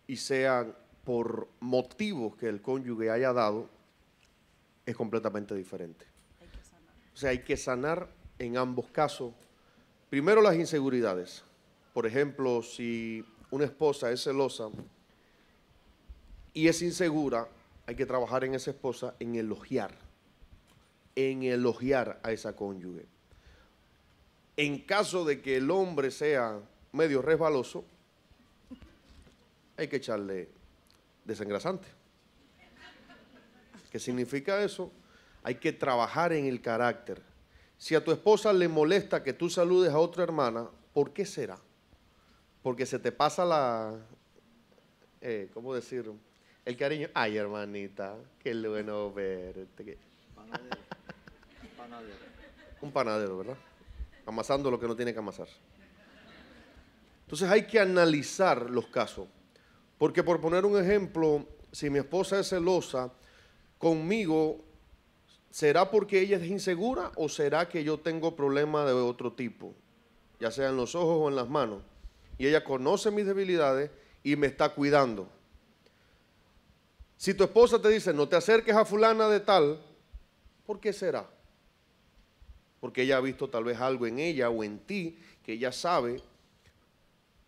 y sean por motivos que el cónyuge haya dado, es completamente diferente. O sea, hay que sanar en ambos casos. Primero las inseguridades. Por ejemplo, si una esposa es celosa y es insegura hay que trabajar en esa esposa en elogiar, en elogiar a esa cónyuge. En caso de que el hombre sea medio resbaloso, hay que echarle desengrasante. ¿Qué significa eso? Hay que trabajar en el carácter. Si a tu esposa le molesta que tú saludes a otra hermana, ¿por qué será? Porque se te pasa la, eh, ¿cómo decirlo? El cariño, ay hermanita, qué bueno verte. panadero. Un panadero, ¿verdad? Amasando lo que no tiene que amasar. Entonces hay que analizar los casos. Porque por poner un ejemplo, si mi esposa es celosa conmigo, ¿será porque ella es insegura o será que yo tengo problemas de otro tipo? Ya sea en los ojos o en las manos. Y ella conoce mis debilidades y me está cuidando. Si tu esposa te dice, no te acerques a fulana de tal, ¿por qué será? Porque ella ha visto tal vez algo en ella o en ti que ella sabe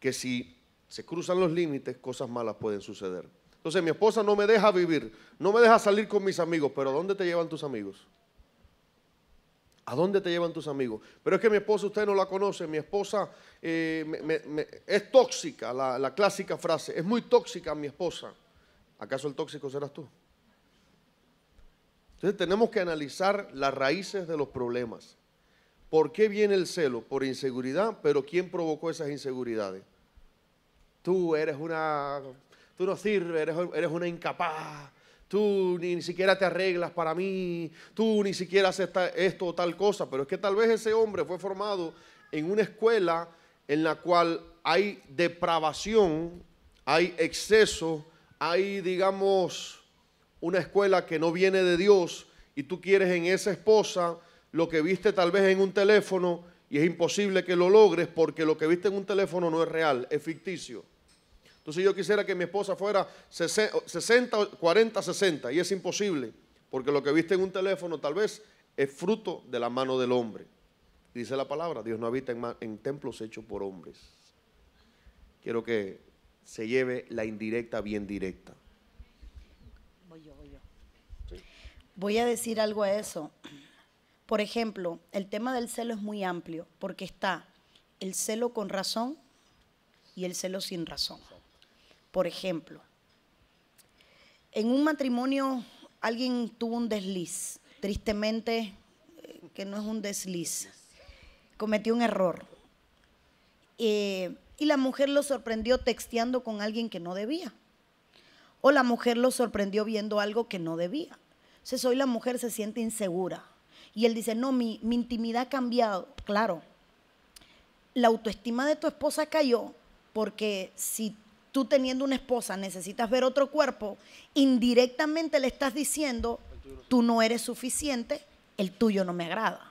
que si se cruzan los límites, cosas malas pueden suceder. Entonces mi esposa no me deja vivir, no me deja salir con mis amigos, pero ¿a dónde te llevan tus amigos? ¿A dónde te llevan tus amigos? Pero es que mi esposa, usted no la conoce, mi esposa eh, es tóxica, la, la clásica frase, es muy tóxica mi esposa. ¿Acaso el tóxico serás tú? Entonces tenemos que analizar las raíces de los problemas. ¿Por qué viene el celo? Por inseguridad, pero ¿quién provocó esas inseguridades? Tú eres una, tú no sirves, eres, una incapaz, tú ni, siquiera te arreglas para mí, tú ni siquiera haces esto o tal cosa, pero es que tal vez ese hombre fue formado en una escuela en la cual hay depravación, hay exceso, hay, digamos, una escuela que no viene de Dios y tú quieres en esa esposa lo que viste tal vez en un teléfono y es imposible que lo logres porque lo que viste en un teléfono no es real, es ficticio. Entonces yo quisiera que mi esposa fuera 60, 40, 60 y es imposible porque lo que viste en un teléfono tal vez es fruto de la mano del hombre. Dice la palabra, Dios no habita en, templos hechos por hombres. Quiero que se lleve la indirecta bien directa. Voy a decir algo a eso. Por ejemplo, el tema del celo es muy amplio porque está el celo con razón y el celo sin razón. Por ejemplo, en un matrimonio alguien tuvo un desliz, tristemente eh, que no es un desliz, cometió un error. y eh, y la mujer lo sorprendió texteando con alguien que no debía. O la mujer lo sorprendió viendo algo que no debía. Entonces hoy la mujer se siente insegura. Y él dice, no, mi, mi intimidad ha cambiado. Claro, la autoestima de tu esposa cayó porque si tú teniendo una esposa necesitas ver otro cuerpo, indirectamente le estás diciendo, tú no eres suficiente, el tuyo no me agrada.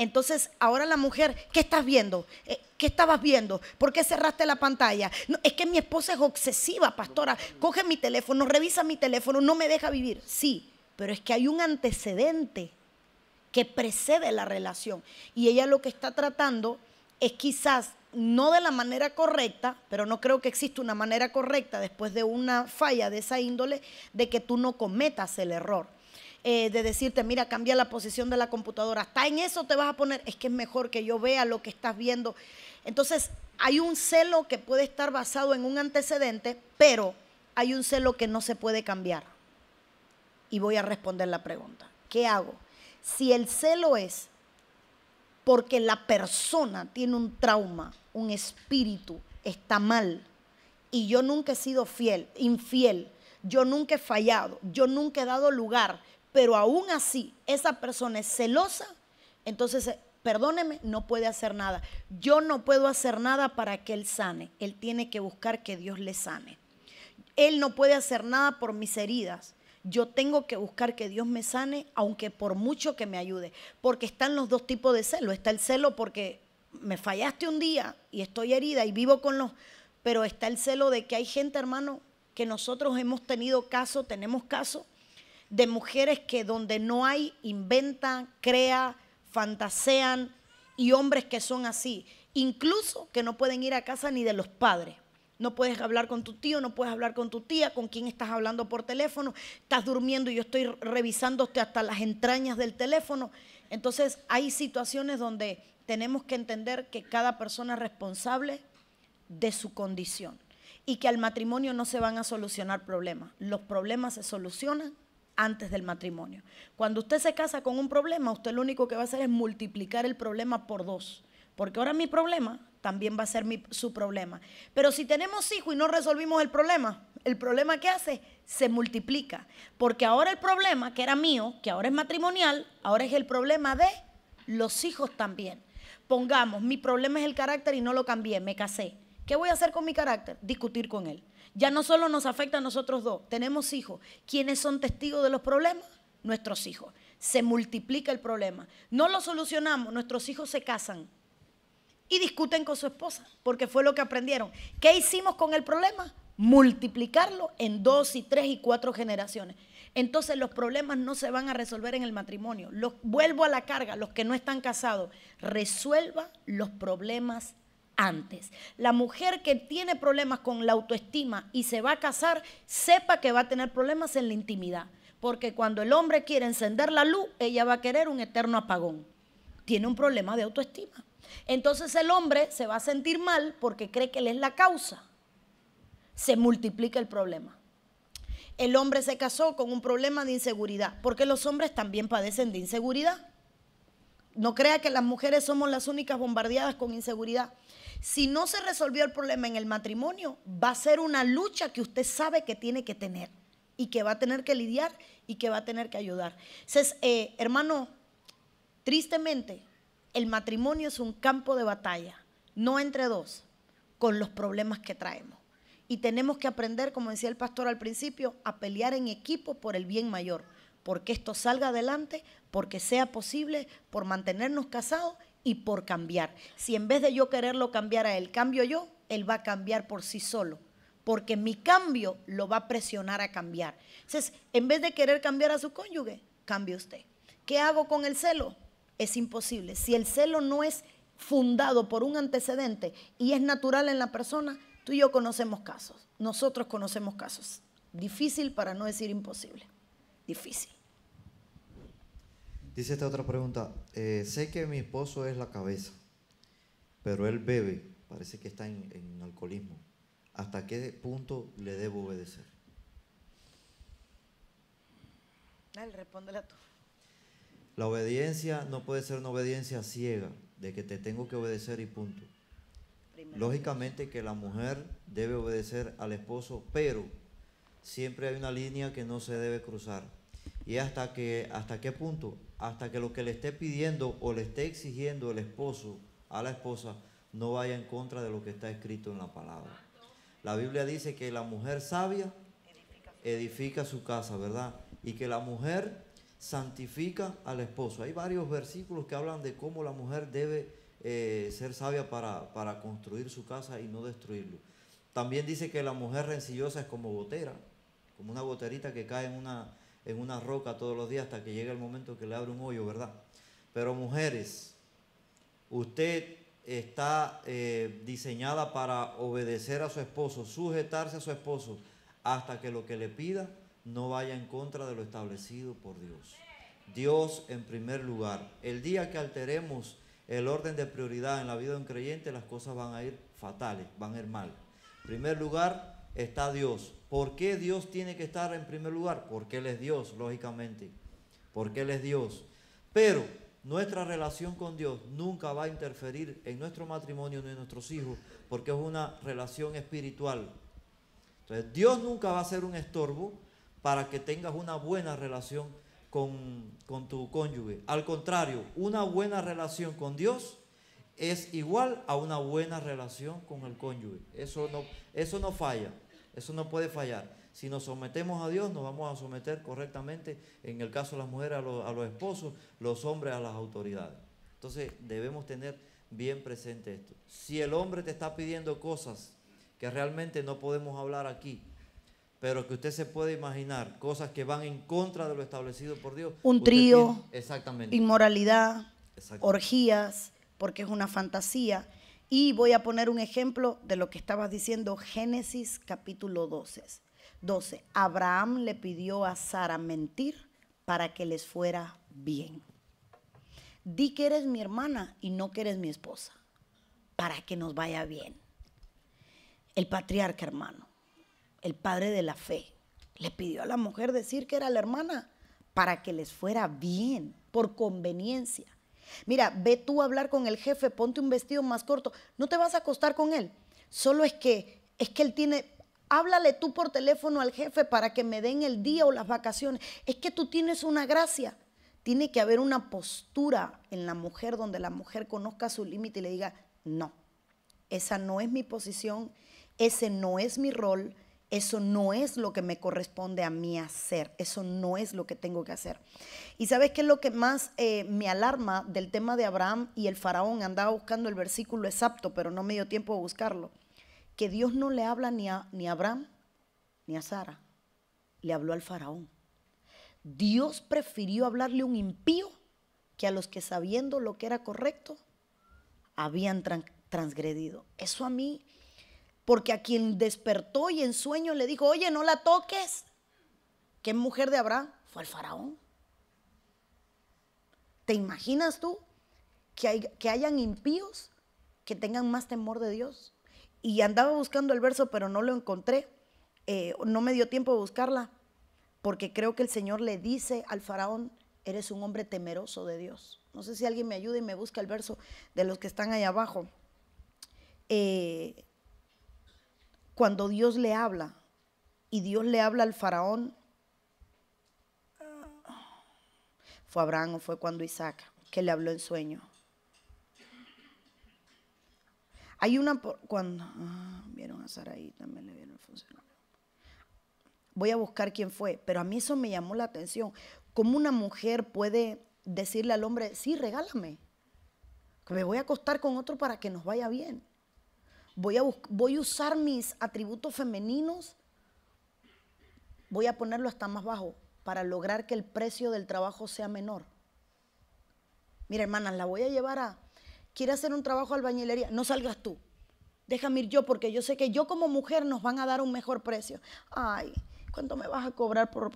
Entonces, ahora la mujer, ¿qué estás viendo? Eh, ¿Qué estabas viendo? ¿Por qué cerraste la pantalla? es que mi esposa es obsesiva, pastora. Coge mi teléfono, revisa mi teléfono, no me deja vivir. Sí, pero es que hay un antecedente que precede la relación. Y ella lo que está tratando es quizás no de la manera correcta, pero no creo que exista una manera correcta después de una falla de esa índole, de que tú no cometas el error. Eh, de decirte, mira, cambia la posición de la computadora. está en eso te vas a poner, es que es mejor que yo vea lo que estás viendo. Entonces, hay un celo que puede estar basado en un antecedente, pero hay un celo que no se puede cambiar. Y voy a responder la pregunta. ¿Qué hago? Si el celo es porque la persona tiene un trauma, un espíritu, está mal, y yo nunca he sido fiel, infiel, yo nunca he fallado, yo nunca he dado lugar pero aún así esa persona es celosa, entonces eh, perdóneme, no puede hacer nada. Yo no puedo hacer nada para que él sane. Él tiene que buscar que Dios le sane. Él no puede hacer nada por mis heridas. Yo tengo que buscar que Dios me sane, aunque por mucho que me ayude, porque están los dos tipos de celo. Está el celo porque me fallaste un día y estoy herida y vivo con los... Pero está el celo de que hay gente, hermano, que nosotros hemos tenido caso, tenemos caso, de mujeres que donde no hay inventan, crean, fantasean y hombres que son así, incluso que no pueden ir a casa ni de los padres. No puedes hablar con tu tío, no puedes hablar con tu tía, con quién estás hablando por teléfono, estás durmiendo y yo estoy revisándote hasta las entrañas del teléfono. Entonces hay situaciones donde tenemos que entender que cada persona es responsable de su condición y que al matrimonio no se van a solucionar problemas. Los problemas se solucionan antes del matrimonio. Cuando usted se casa con un problema, usted lo único que va a hacer es multiplicar el problema por dos, porque ahora mi problema también va a ser su problema. Pero si tenemos hijos y no resolvimos el problema, el problema que hace se multiplica, porque ahora el problema que era mío, que ahora es matrimonial, ahora es el problema de los hijos también. Pongamos, mi problema es el carácter y no lo cambié, me casé. ¿Qué voy a hacer con mi carácter? Discutir con él. Ya no solo nos afecta a nosotros dos, tenemos hijos. ¿Quiénes son testigos de los problemas? Nuestros hijos. Se multiplica el problema. No lo solucionamos, nuestros hijos se casan y discuten con su esposa, porque fue lo que aprendieron. ¿Qué hicimos con el problema? Multiplicarlo en dos y tres y cuatro generaciones. Entonces los problemas no se van a resolver en el matrimonio. vuelvo a la carga, los que no están casados, resuelva los problemas antes. La mujer que tiene problemas con la autoestima y se va a casar, sepa que va a tener problemas en la intimidad. Porque cuando el hombre quiere encender la luz, ella va a querer un eterno apagón. Tiene un problema de autoestima. Entonces el hombre se va a sentir mal porque cree que él es la causa. Se multiplica el problema. El hombre se casó con un problema de inseguridad, porque los hombres también padecen de inseguridad. No crea que las mujeres somos las únicas bombardeadas con inseguridad. Si no se resolvió el problema en el matrimonio, va a ser una lucha que usted sabe que tiene que tener y que va a tener que lidiar y que va a tener que ayudar. Entonces, eh, hermano, tristemente, el matrimonio es un campo de batalla, no entre dos, con los problemas que traemos. Y tenemos que aprender, como decía el pastor al principio, a pelear en equipo por el bien mayor, porque esto salga adelante, porque sea posible, por mantenernos casados y por cambiar. Si en vez de yo quererlo cambiar a él, cambio yo, él va a cambiar por sí solo, porque mi cambio lo va a presionar a cambiar. Entonces, en vez de querer cambiar a su cónyuge, cambie usted. ¿Qué hago con el celo? Es imposible. Si el celo no es fundado por un antecedente y es natural en la persona, tú y yo conocemos casos. Nosotros conocemos casos. Difícil para no decir imposible. Difícil. Dice esta otra pregunta, eh, sé que mi esposo es la cabeza, pero él bebe, parece que está en, alcoholismo. ¿Hasta qué punto le debo obedecer? Dale, respóndela tú. La obediencia no puede ser una obediencia ciega, de que te tengo que obedecer y punto. Lógicamente que la mujer debe obedecer al esposo, pero siempre hay una línea que no se debe cruzar. ¿Y hasta, que, hasta qué punto? hasta que lo que le esté pidiendo o le esté exigiendo el esposo a la esposa no vaya en contra de lo que está escrito en la palabra. La Biblia dice que la mujer sabia edifica su casa, ¿verdad? Y que la mujer santifica al esposo. Hay varios versículos que hablan de cómo la mujer debe eh, ser sabia para, para, construir su casa y no destruirlo. También dice que la mujer rencillosa es como gotera, como una boterita que cae en una, en una roca todos los días hasta que llegue el momento que le abre un hoyo, ¿verdad? Pero mujeres, usted está eh, diseñada para obedecer a su esposo, sujetarse a su esposo, hasta que lo que le pida no vaya en contra de lo establecido por Dios. Dios en primer lugar. El día que alteremos el orden de prioridad en la vida de un creyente, las cosas van a ir fatales, van a ir mal. En primer lugar está Dios, ¿Por qué Dios tiene que estar en primer lugar? Porque Él es Dios, lógicamente. Porque Él es Dios. Pero nuestra relación con Dios nunca va a interferir en nuestro matrimonio ni en nuestros hijos, porque es una relación espiritual. Entonces, Dios nunca va a ser un estorbo para que tengas una buena relación con, con tu cónyuge. Al contrario, una buena relación con Dios es igual a una buena relación con el cónyuge. Eso no, eso no falla. Eso no puede fallar. Si nos sometemos a Dios, nos vamos a someter correctamente, en el caso de las mujeres, a los, esposos, los hombres a las autoridades. Entonces debemos tener bien presente esto. Si el hombre te está pidiendo cosas que realmente no podemos hablar aquí, pero que usted se puede imaginar cosas que van en contra de lo establecido por Dios. Un trío, exactamente. inmoralidad, orgías, porque es una fantasía y voy a poner un ejemplo de lo que estabas diciendo, Génesis capítulo 12. 12. Abraham le pidió a Sara mentir para que les fuera bien. Di que eres mi hermana y no que eres mi esposa, para que nos vaya bien. El patriarca hermano, el padre de la fe, le pidió a la mujer decir que era la hermana para que les fuera bien, por conveniencia. Mira, ve tú a hablar con el jefe, ponte un vestido más corto. No te vas a acostar con él. Solo es que, es que él tiene, háblale tú por teléfono al jefe para que me den el día o las vacaciones. Es que tú tienes una gracia. Tiene que haber una postura en la mujer donde la mujer conozca su límite y le diga, no, esa no es mi posición, ese no es mi rol eso no es lo que me corresponde a mí hacer, eso no es lo que tengo que hacer. Y sabes qué es lo que más eh, me alarma del tema de Abraham y el faraón, andaba buscando el versículo exacto, pero no me dio tiempo de buscarlo, que Dios no le habla ni a, ni a Abraham ni a Sara, le habló al faraón. Dios prefirió hablarle a un impío que a los que sabiendo lo que era correcto habían transgredido. Eso a mí porque a quien despertó y en sueño le dijo, oye, no la toques. ¿Qué mujer de Abraham? Fue el faraón. ¿Te imaginas tú que, que hayan impíos que tengan más temor de Dios? Y andaba buscando el verso, pero no lo encontré. Eh, no me dio tiempo de buscarla, porque creo que el Señor le dice al faraón, eres un hombre temeroso de Dios. No sé si alguien me ayuda y me busca el verso de los que están ahí abajo. Eh, cuando Dios le habla y Dios le habla al faraón, fue Abraham o fue cuando Isaac que le habló en sueño. Hay una cuando ah, vieron a Saraí también le vieron funcionar. Voy a buscar quién fue, pero a mí eso me llamó la atención. ¿Cómo una mujer puede decirle al hombre, sí, regálame? Que me voy a acostar con otro para que nos vaya bien voy a, usar mis atributos femeninos, voy a ponerlo hasta más bajo para lograr que el precio del trabajo sea menor. Mira, hermanas, la voy a llevar a, quiere hacer un trabajo albañilería, no salgas tú, déjame ir yo porque yo sé que yo como mujer nos van a dar un mejor precio. Ay, ¿cuánto me vas a cobrar por,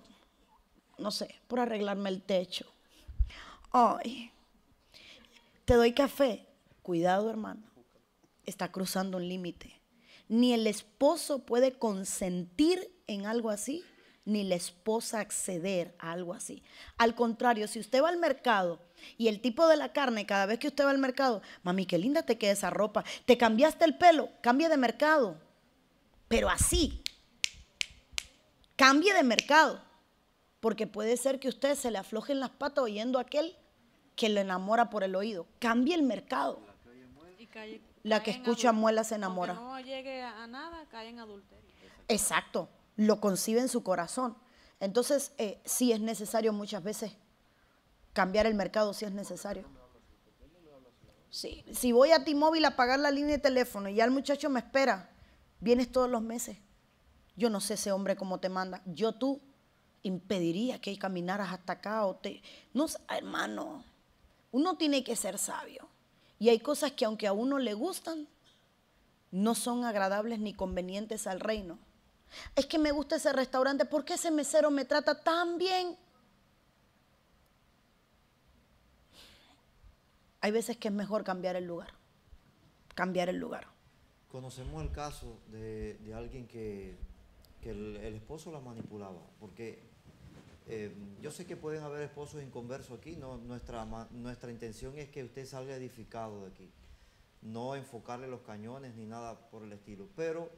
no sé, por arreglarme el techo? Ay, te doy café. Cuidado, hermano está cruzando un límite. Ni el esposo puede consentir en algo así, ni la esposa acceder a algo así. Al contrario, si usted va al mercado y el tipo de la carne, cada vez que usted va al mercado, mami, qué linda te queda esa ropa, te cambiaste el pelo, cambie de mercado. Pero así, cambie de mercado, porque puede ser que usted se le aflojen las patas oyendo a aquel que lo enamora por el oído. Cambie el mercado. Y calle la que escucha muela se enamora. no llegue a nada, cae en adulterio. Exacto, lo concibe en su corazón. Entonces, eh, sí es necesario muchas veces cambiar el mercado, si sí es necesario. Sí, si voy a ti móvil a pagar la línea de teléfono y ya el muchacho me espera, vienes todos los meses. Yo no sé ese hombre cómo te manda. Yo tú impediría que caminaras hasta acá o te... hermano, uno tiene que ser sabio. Y hay cosas que aunque a uno le gustan, no son agradables ni convenientes al reino. Es que me gusta ese restaurante, porque ese mesero me trata tan bien? Hay veces que es mejor cambiar el lugar, cambiar el lugar. Conocemos el caso de, alguien que, el, el esposo la manipulaba, porque eh, yo sé que pueden haber esposos inconversos aquí, nuestra, intención es que usted salga edificado de aquí, no enfocarle los cañones ni nada por el estilo. Pero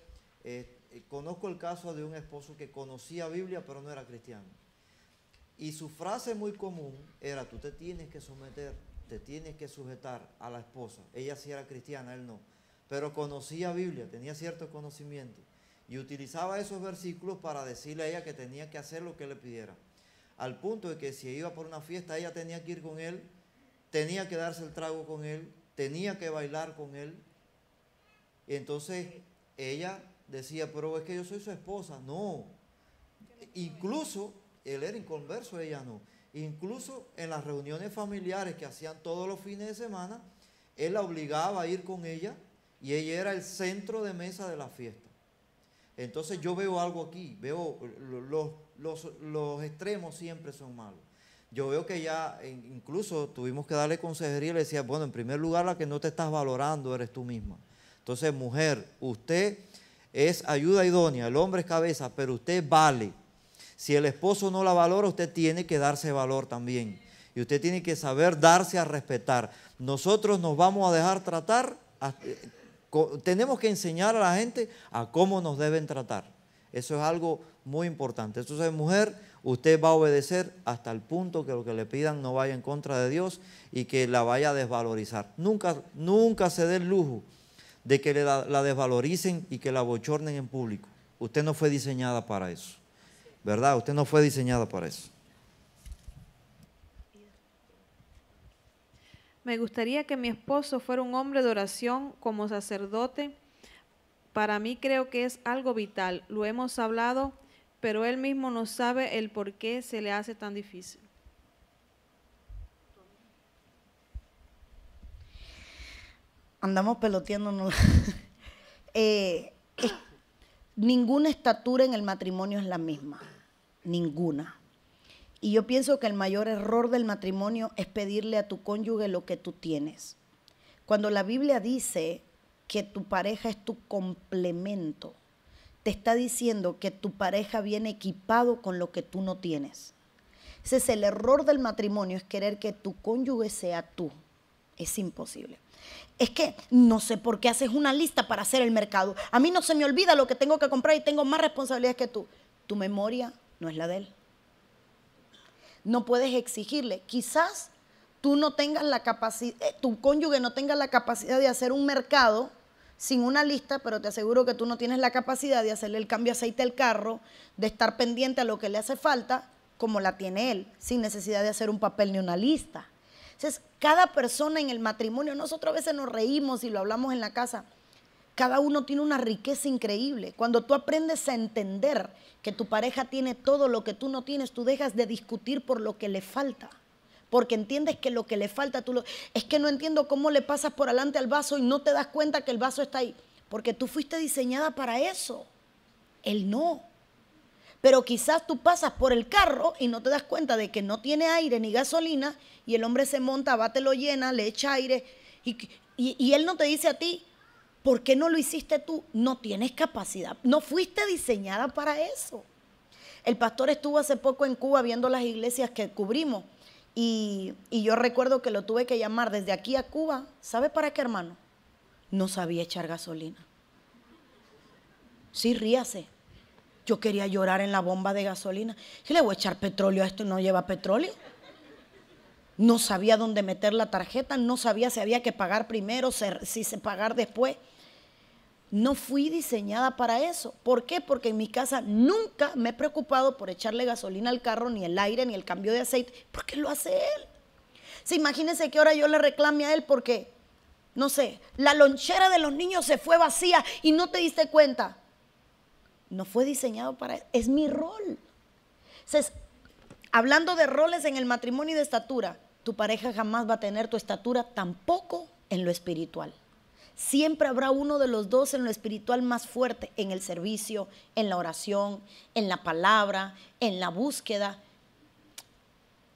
eh, eh, conozco el caso de un esposo que conocía Biblia pero no era cristiano. Y su frase muy común era, tú te tienes que someter, te tienes que sujetar a la esposa. Ella sí era cristiana, él no. Pero conocía Biblia, tenía cierto conocimiento. Y utilizaba esos versículos para decirle a ella que tenía que hacer lo que le pidiera al punto de que si iba por una fiesta, ella tenía que ir con él, tenía que darse el trago con él, tenía que bailar con él. Y entonces ella decía, pero es que yo soy su esposa. No, incluso él era inconverso, ella no. Incluso en las reuniones familiares que hacían todos los fines de semana, él la obligaba a ir con ella y ella era el centro de mesa de la fiesta. Entonces yo veo algo aquí, veo los los, extremos siempre son malos. Yo veo que ya incluso tuvimos que darle consejería y le decía, bueno, en primer lugar la que no te estás valorando eres tú misma. Entonces, mujer, usted es ayuda idónea, el hombre es cabeza, pero usted vale. Si el esposo no la valora, usted tiene que darse valor también. Y usted tiene que saber darse a respetar. Nosotros nos vamos a dejar tratar, eh, tenemos que enseñar a la gente a cómo nos deben tratar. Eso es algo muy importante. Entonces, mujer, usted va a obedecer hasta el punto que lo que le pidan no vaya en contra de Dios y que la vaya a desvalorizar. Nunca, nunca se dé el lujo de que la desvaloricen y que la bochornen en público. Usted no fue diseñada para eso. ¿Verdad? Usted no fue diseñada para eso. Me gustaría que mi esposo fuera un hombre de oración como sacerdote para mí creo que es algo vital, lo hemos hablado, pero él mismo no sabe el por qué se le hace tan difícil. Andamos peloteándonos. Eh, ninguna estatura en el matrimonio es la misma, ninguna. Y yo pienso que el mayor error del matrimonio es pedirle a tu cónyuge lo que tú tienes. Cuando la Biblia dice que tu pareja es tu complemento. Te está diciendo que tu pareja viene equipado con lo que tú no tienes. Ese es el error del matrimonio, es querer que tu cónyuge sea tú. Es imposible. Es que no sé por qué haces una lista para hacer el mercado. A mí no se me olvida lo que tengo que comprar y tengo más responsabilidades que tú. Tu memoria no es la de él. No puedes exigirle. Quizás tú no tengas la capacidad, eh, tu cónyuge no tenga la capacidad de hacer un mercado sin una lista, pero te aseguro que tú no tienes la capacidad de hacerle el cambio de aceite al carro, de estar pendiente a lo que le hace falta, como la tiene él, sin necesidad de hacer un papel ni una lista. Entonces, cada persona en el matrimonio, nosotros a veces nos reímos y lo hablamos en la casa, cada uno tiene una riqueza increíble. Cuando tú aprendes a entender que tu pareja tiene todo lo que tú no tienes, tú dejas de discutir por lo que le falta porque entiendes que lo que le falta tú lo... Es que no entiendo cómo le pasas por adelante al vaso y no te das cuenta que el vaso está ahí, porque tú fuiste diseñada para eso. Él no. Pero quizás tú pasas por el carro y no te das cuenta de que no tiene aire ni gasolina y el hombre se monta, va, lo llena, le echa aire y, y, y él no te dice a ti, ¿por qué no lo hiciste tú? No tienes capacidad, no fuiste diseñada para eso. El pastor estuvo hace poco en Cuba viendo las iglesias que cubrimos y, yo recuerdo que lo tuve que llamar desde aquí a Cuba. ¿Sabe para qué, hermano? No sabía echar gasolina. Sí, ríase. Yo quería llorar en la bomba de gasolina. ¿Qué le voy a echar petróleo a esto no lleva petróleo? No sabía dónde meter la tarjeta, no sabía si había que pagar primero, si se pagar después. No fui diseñada para eso. ¿Por qué? Porque en mi casa nunca me he preocupado por echarle gasolina al carro, ni el aire, ni el cambio de aceite, qué lo hace él. Se imagínense que ahora yo le reclame a él porque, no sé, la lonchera de los niños se fue vacía y no te diste cuenta. No fue diseñado para eso. Es mi rol. hablando de roles en el matrimonio y de estatura, tu pareja jamás va a tener tu estatura tampoco en lo espiritual. Siempre habrá uno de los dos en lo espiritual más fuerte, en el servicio, en la oración, en la palabra, en la búsqueda.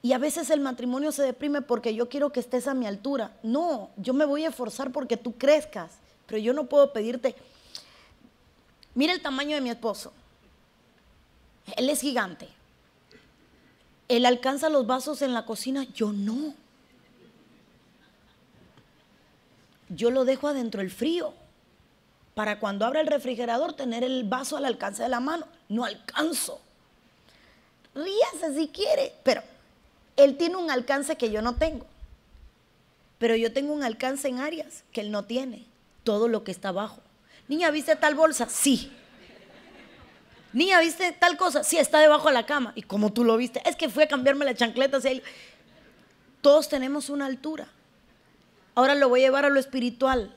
Y a veces el matrimonio se deprime porque yo quiero que estés a mi altura. No, yo me voy a esforzar porque tú crezcas, pero yo no puedo pedirte, mira el tamaño de mi esposo. Él es gigante. Él alcanza los vasos en la cocina, yo no. yo lo dejo adentro el frío. Para cuando abra el refrigerador tener el vaso al alcance de la mano. No alcanzo. Ríase si quiere, pero él tiene un alcance que yo no tengo. Pero yo tengo un alcance en áreas que él no tiene. Todo lo que está abajo. Niña, ¿viste tal bolsa? Sí. Niña, ¿viste tal cosa? Sí, está debajo de la cama. ¿Y como tú lo viste? Es que fui a cambiarme la chancleta. Todos tenemos una altura. Ahora lo voy a llevar a lo espiritual.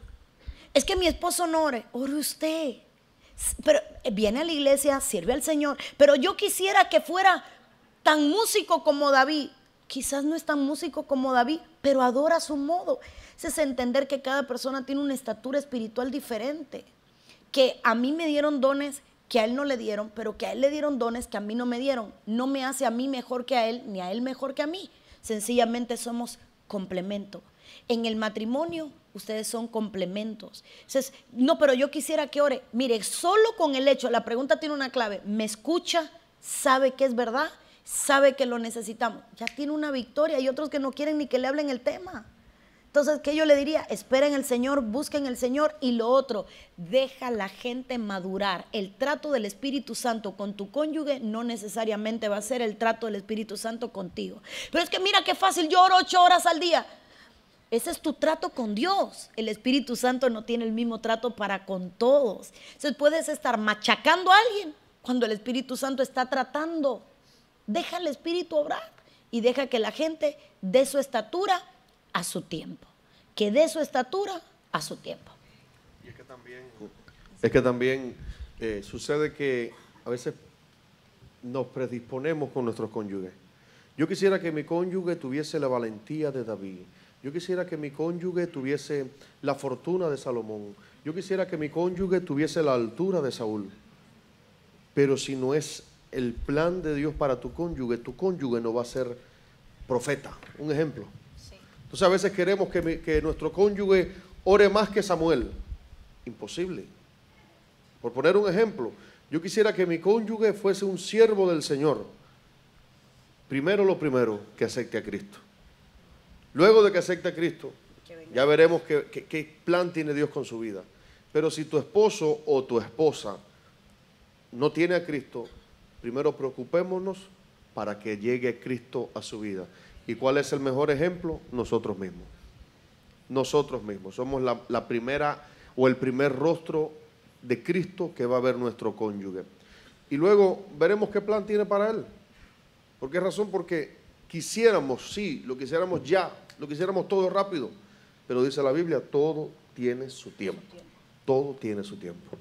Es que mi esposo no ore. Ore usted. Pero eh, viene a la iglesia, sirve al Señor. Pero yo quisiera que fuera tan músico como David. Quizás no es tan músico como David, pero adora a su modo. Es entender que cada persona tiene una estatura espiritual diferente. Que a mí me dieron dones que a él no le dieron, pero que a él le dieron dones que a mí no me dieron. No me hace a mí mejor que a él, ni a él mejor que a mí. Sencillamente somos complemento. En el matrimonio, ustedes son complementos. no, pero yo quisiera que ore. Mire, solo con el hecho, la pregunta tiene una clave. ¿Me escucha? ¿Sabe que es verdad? ¿Sabe que lo necesitamos? Ya tiene una victoria. Hay otros que no quieren ni que le hablen el tema. Entonces, ¿qué yo le diría? Esperen el Señor, busquen el Señor. Y lo otro, deja la gente madurar. El trato del Espíritu Santo con tu cónyuge no necesariamente va a ser el trato del Espíritu Santo contigo. Pero es que mira qué fácil, yo oro ocho horas al día. Ese es tu trato con Dios. El Espíritu Santo no tiene el mismo trato para con todos. Entonces puedes estar machacando a alguien cuando el Espíritu Santo está tratando. Deja al Espíritu obrar y deja que la gente dé su estatura a su tiempo. Que dé su estatura a su tiempo. Y es que también, es que también eh, sucede que a veces nos predisponemos con nuestros cónyuges. Yo quisiera que mi cónyuge tuviese la valentía de David yo quisiera que mi cónyuge tuviese la fortuna de Salomón. Yo quisiera que mi cónyuge tuviese la altura de Saúl. Pero si no es el plan de Dios para tu cónyuge, tu cónyuge no va a ser profeta. Un ejemplo. Entonces a veces queremos que nuestro cónyuge ore más que Samuel. Imposible. Por poner un ejemplo, yo quisiera que mi cónyuge fuese un siervo del Señor. Primero lo primero, que acepte a Cristo. Luego de que acepte a Cristo, ya veremos qué, plan tiene Dios con su vida. Pero si tu esposo o tu esposa no tiene a Cristo, primero preocupémonos para que llegue Cristo a su vida. ¿Y cuál es el mejor ejemplo? Nosotros mismos. Nosotros mismos. Somos la, la primera o el primer rostro de Cristo que va a ver nuestro cónyuge. Y luego veremos qué plan tiene para él. ¿Por qué razón? Porque quisiéramos, sí, lo quisiéramos ya, lo quisiéramos todo rápido, pero dice la Biblia, todo tiene su tiempo. Todo tiene su tiempo.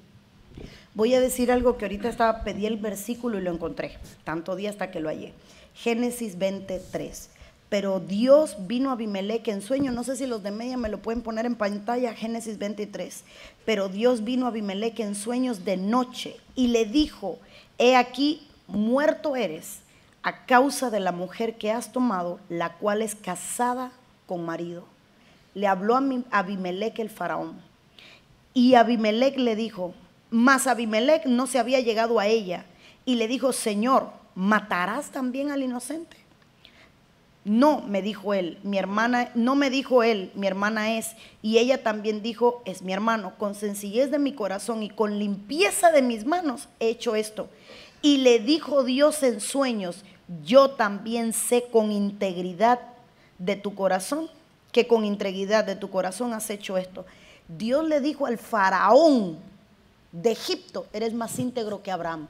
Voy a decir algo que ahorita estaba, pedí el versículo y lo encontré, tanto día hasta que lo hallé. Génesis 23. Pero Dios vino a Abimelech en sueño, no sé si los de media me lo pueden poner en pantalla, Génesis 23. Pero Dios vino a Abimelech en sueños de noche y le dijo, he aquí, muerto eres a causa de la mujer que has tomado, la cual es casada con marido. Le habló a Abimelech el faraón. Y Abimelech le dijo, mas Abimelech no se había llegado a ella. Y le dijo, Señor, ¿matarás también al inocente? No, me dijo él, mi hermana, no me dijo él, mi hermana es, y ella también dijo, es mi hermano, con sencillez de mi corazón y con limpieza de mis manos he hecho esto. Y le dijo Dios en sueños, yo también sé con integridad de tu corazón, que con integridad de tu corazón has hecho esto. Dios le dijo al faraón de Egipto, eres más íntegro que Abraham.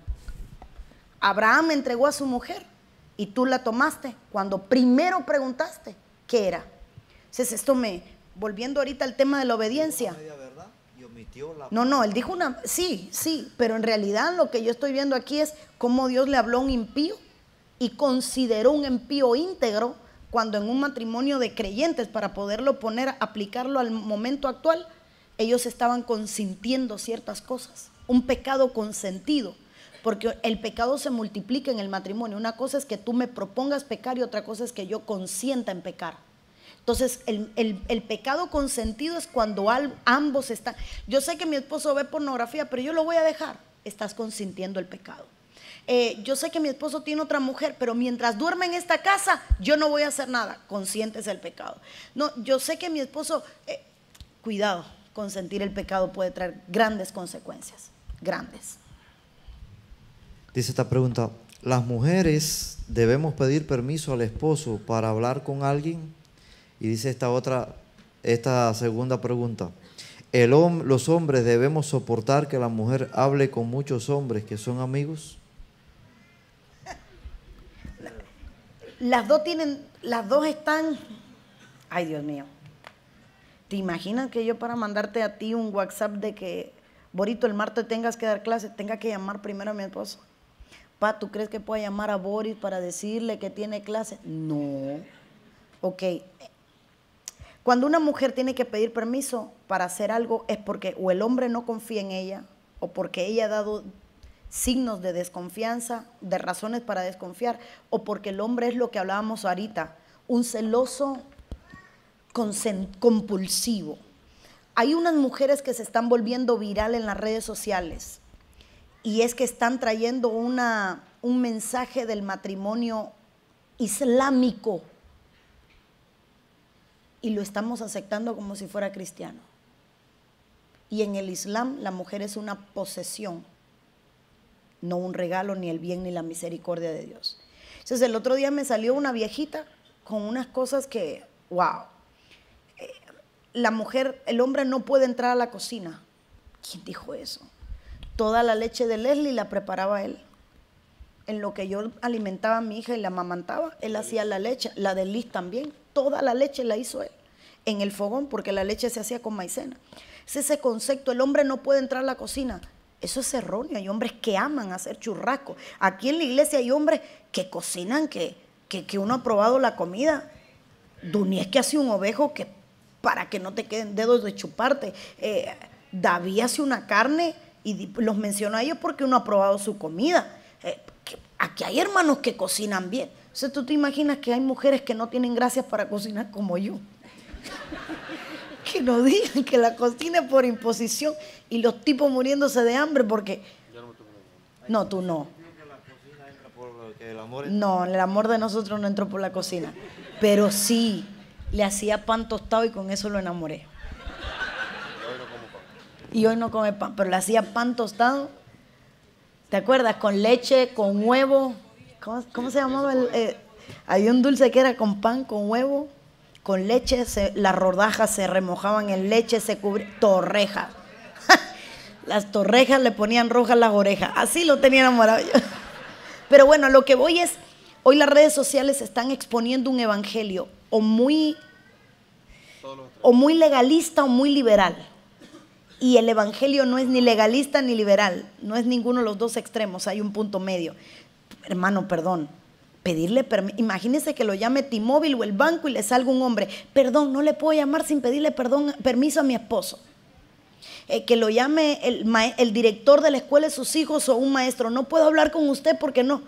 Abraham entregó a su mujer y tú la tomaste cuando primero preguntaste qué era. Entonces esto me, volviendo ahorita al tema de la obediencia. No, no, él dijo una, sí, sí, pero en realidad lo que yo estoy viendo aquí es cómo Dios le habló a un impío y consideró un impío íntegro cuando en un matrimonio de creyentes, para poderlo poner, aplicarlo al momento actual, ellos estaban consintiendo ciertas cosas, un pecado consentido, porque el pecado se multiplica en el matrimonio. Una cosa es que tú me propongas pecar y otra cosa es que yo consienta en pecar. Entonces, el, pecado consentido es cuando ambos están... Yo sé que mi esposo ve pornografía, pero yo lo voy a dejar. Estás consintiendo el pecado. Eh, yo sé que mi esposo tiene otra mujer, pero mientras duerme en esta casa, yo no voy a hacer nada. Consciente es el pecado. No, yo sé que mi esposo, eh, cuidado, consentir el pecado puede traer grandes consecuencias, grandes. Dice esta pregunta, ¿las mujeres debemos pedir permiso al esposo para hablar con alguien? Y dice esta otra, esta segunda pregunta, el los hombres debemos soportar que la mujer hable con muchos hombres que son amigos? Las dos tienen, las dos están. Ay, Dios mío. ¿Te imaginas que yo para mandarte a ti un WhatsApp de que, Borito, el martes tengas que dar clases, tenga que llamar primero a mi esposo? Pa, ¿tú crees que pueda llamar a Boris para decirle que tiene clase? No. Ok. Cuando una mujer tiene que pedir permiso para hacer algo es porque o el hombre no confía en ella o porque ella ha dado signos de desconfianza, de razones para desconfiar, o porque el hombre es lo que hablábamos ahorita, un celoso compulsivo. Hay unas mujeres que se están volviendo viral en las redes sociales y es que están trayendo una, un mensaje del matrimonio islámico y lo estamos aceptando como si fuera cristiano. Y en el Islam la mujer es una posesión, no un regalo, ni el bien, ni la misericordia de Dios. Entonces el otro día me salió una viejita con unas cosas que, wow, eh, la mujer, el hombre no puede entrar a la cocina. ¿Quién dijo eso? Toda la leche de Leslie la preparaba él. En lo que yo alimentaba a mi hija y la amamantaba, él hacía la leche, la de Liz también, toda la leche la hizo él en el fogón porque la leche se hacía con maicena. Es ese concepto, el hombre no puede entrar a la cocina. Eso es erróneo. Hay hombres que aman hacer churrasco. Aquí en la iglesia hay hombres que cocinan, que, que, uno ha probado la comida. es que hace un ovejo que para que no te queden dedos de chuparte. Eh, David hace una carne y los menciona a ellos porque uno ha probado su comida. Eh, aquí hay hermanos que cocinan bien. O sea, tú te imaginas que hay mujeres que no tienen gracias para cocinar como yo no nos digan que la cocina es por imposición y los tipos muriéndose de hambre porque... No, tú no. No, el amor de nosotros no entró por la cocina. Pero sí, le hacía pan tostado y con eso lo enamoré. Y hoy no come pan, pero le hacía pan tostado. ¿Te acuerdas? Con leche, con huevo. ¿Cómo, se llamaba? El, eh, había un dulce que era con pan, con huevo con leche, las rodajas se remojaban en leche, se cubrían, torrejas. las torrejas le ponían rojas las orejas, así lo tenían enamorado Maravilla. Pero bueno, lo que voy es, hoy las redes sociales están exponiendo un evangelio o muy, o muy legalista o muy liberal. Y el evangelio no es ni legalista ni liberal, no es ninguno de los dos extremos, hay un punto medio. Hermano, perdón, pedirle permiso. Imagínese que lo llame T-Mobile o el banco y le salga un hombre. Perdón, no le puedo llamar sin pedirle perdón, permiso a mi esposo. Eh, que lo llame el, director de la escuela de sus hijos o un maestro. No puedo hablar con usted porque no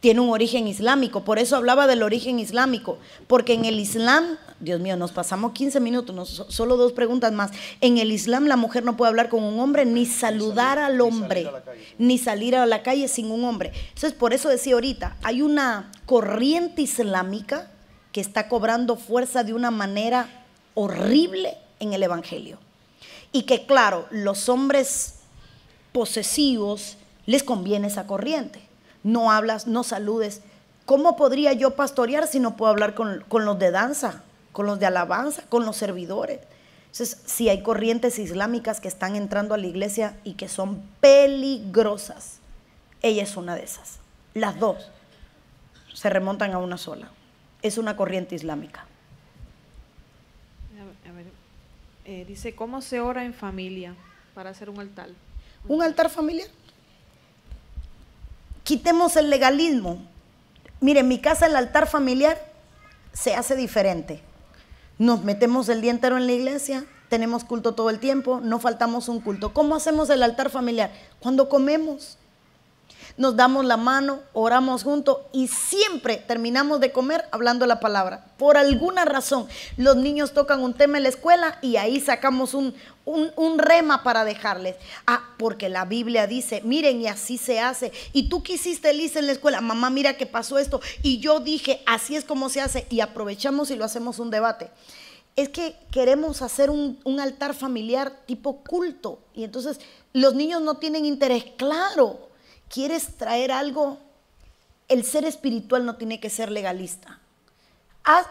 tiene un origen islámico. Por eso hablaba del origen islámico, porque en el Islam, Dios mío, nos pasamos 15 minutos, solo dos preguntas más. En el Islam la mujer no puede hablar con un hombre, ni saludar al hombre, ni salir, ni salir a la calle sin un hombre. Entonces, por eso decía ahorita, hay una corriente islámica que está cobrando fuerza de una manera horrible en el Evangelio. Y que claro, los hombres posesivos les conviene esa corriente no hablas, no saludes. ¿Cómo podría yo pastorear si no puedo hablar con, los de danza, con los de alabanza, con los servidores? Entonces, si hay corrientes islámicas que están entrando a la iglesia y que son peligrosas, ella es una de esas. Las dos se remontan a una sola. Es una corriente islámica. Eh, dice, ¿cómo se ora en familia para hacer un altar? ¿Un altar familiar quitemos el legalismo. Mire, en mi casa el altar familiar se hace diferente. Nos metemos el día entero en la iglesia, tenemos culto todo el tiempo, no faltamos un culto. ¿Cómo hacemos el altar familiar? Cuando comemos nos damos la mano, oramos juntos y siempre terminamos de comer hablando la palabra. Por alguna razón, los niños tocan un tema en la escuela y ahí sacamos un, un, rema para dejarles. Ah, porque la Biblia dice, miren, y así se hace. Y tú quisiste hiciste, en la escuela? Mamá, mira qué pasó esto. Y yo dije, así es como se hace. Y aprovechamos y lo hacemos un debate. Es que queremos hacer un altar familiar tipo culto. Y entonces los niños no tienen interés. Claro, ¿Quieres traer algo? El ser espiritual no tiene que ser legalista.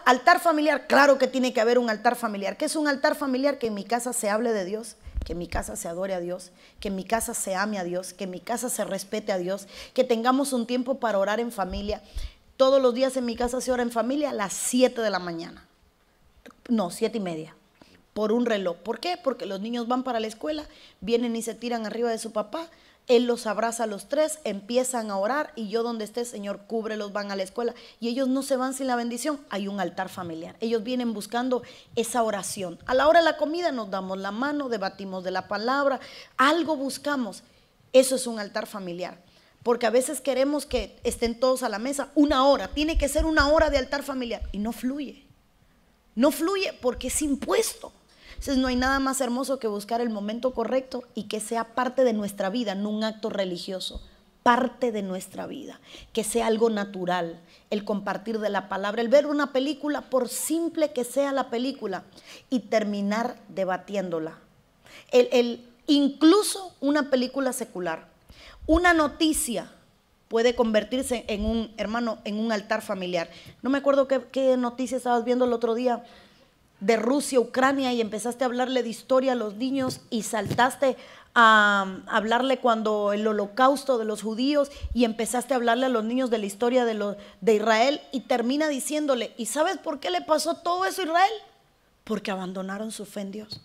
Altar familiar, claro que tiene que haber un altar familiar. ¿Qué es un altar familiar? Que en mi casa se hable de Dios, que en mi casa se adore a Dios, que en mi casa se ame a Dios, que en mi casa se respete a Dios, que tengamos un tiempo para orar en familia. Todos los días en mi casa se ora en familia a las 7 de la mañana. No, 7 y media por un reloj. ¿Por qué? Porque los niños van para la escuela, vienen y se tiran arriba de su papá, él los abraza a los tres, empiezan a orar y yo donde esté, Señor, cúbrelos, van a la escuela. Y ellos no se van sin la bendición. Hay un altar familiar. Ellos vienen buscando esa oración. A la hora de la comida nos damos la mano, debatimos de la palabra, algo buscamos. Eso es un altar familiar. Porque a veces queremos que estén todos a la mesa una hora. Tiene que ser una hora de altar familiar. Y no fluye. No fluye porque es impuesto. Entonces no hay nada más hermoso que buscar el momento correcto y que sea parte de nuestra vida, no un acto religioso parte de nuestra vida, que sea algo natural, el compartir de la palabra, el ver una película, por simple que sea la película, y terminar debatiéndola. El, el, incluso una película secular, una noticia puede convertirse en un hermano, en un altar familiar. No me acuerdo qué, qué noticia estabas viendo el otro día, de Rusia, Ucrania y empezaste a hablarle de historia a los niños y saltaste a, um, hablarle cuando el holocausto de los judíos y empezaste a hablarle a los niños de la historia de, de Israel y termina diciéndole, ¿y sabes por qué le pasó todo eso a Israel? Porque abandonaron su fe en Dios.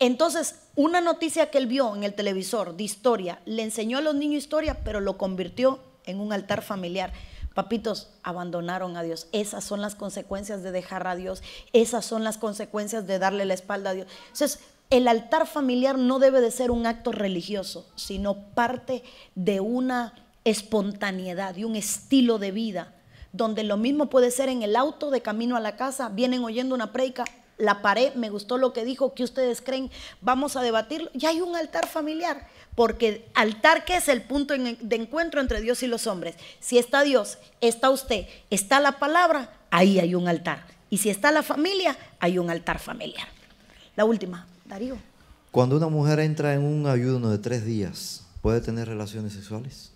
Entonces, una noticia que él vio en el televisor de historia, le enseñó a los niños historia, pero lo convirtió en un altar familiar. Papitos, abandonaron a Dios. Esas son las consecuencias de dejar a Dios. Esas son las consecuencias de darle la espalda a Dios. Entonces, el altar familiar no debe de ser un acto religioso, sino parte de una espontaneidad, de un estilo de vida, donde lo mismo puede ser en el auto de camino a la casa, vienen oyendo una predica, la paré, me gustó lo que dijo, que ustedes creen? Vamos a debatirlo. Ya hay un altar familiar porque altar que es el punto de encuentro entre Dios y los hombres. Si está Dios, está usted, está la palabra, ahí hay un altar. Y si está la familia, hay un altar familiar. La última, Darío. Cuando una mujer entra en un ayuno de tres días, ¿puede tener relaciones sexuales?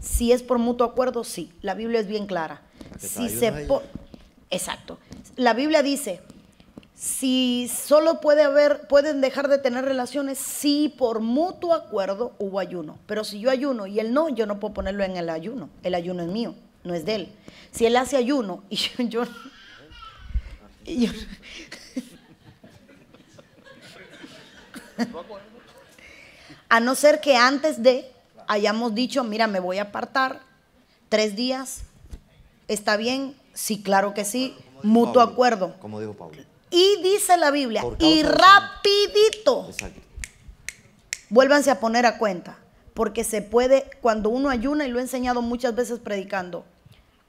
Si es por mutuo acuerdo, sí. La Biblia es bien clara. Si se Exacto. La Biblia dice, si solo puede haber, pueden dejar de tener relaciones si por mutuo acuerdo hubo ayuno. Pero si yo ayuno y él no, yo no puedo ponerlo en el ayuno. El ayuno es mío, no es de él. Si él hace ayuno y yo, yo, a no ser que antes de hayamos dicho, mira, me voy a apartar tres días, ¿está bien? Sí, claro que sí, mutuo acuerdo. Como dijo Pablo. Y dice la Biblia, y rapidito. Vuélvanse a poner a cuenta, porque se puede, cuando uno ayuna, y lo he enseñado muchas veces predicando,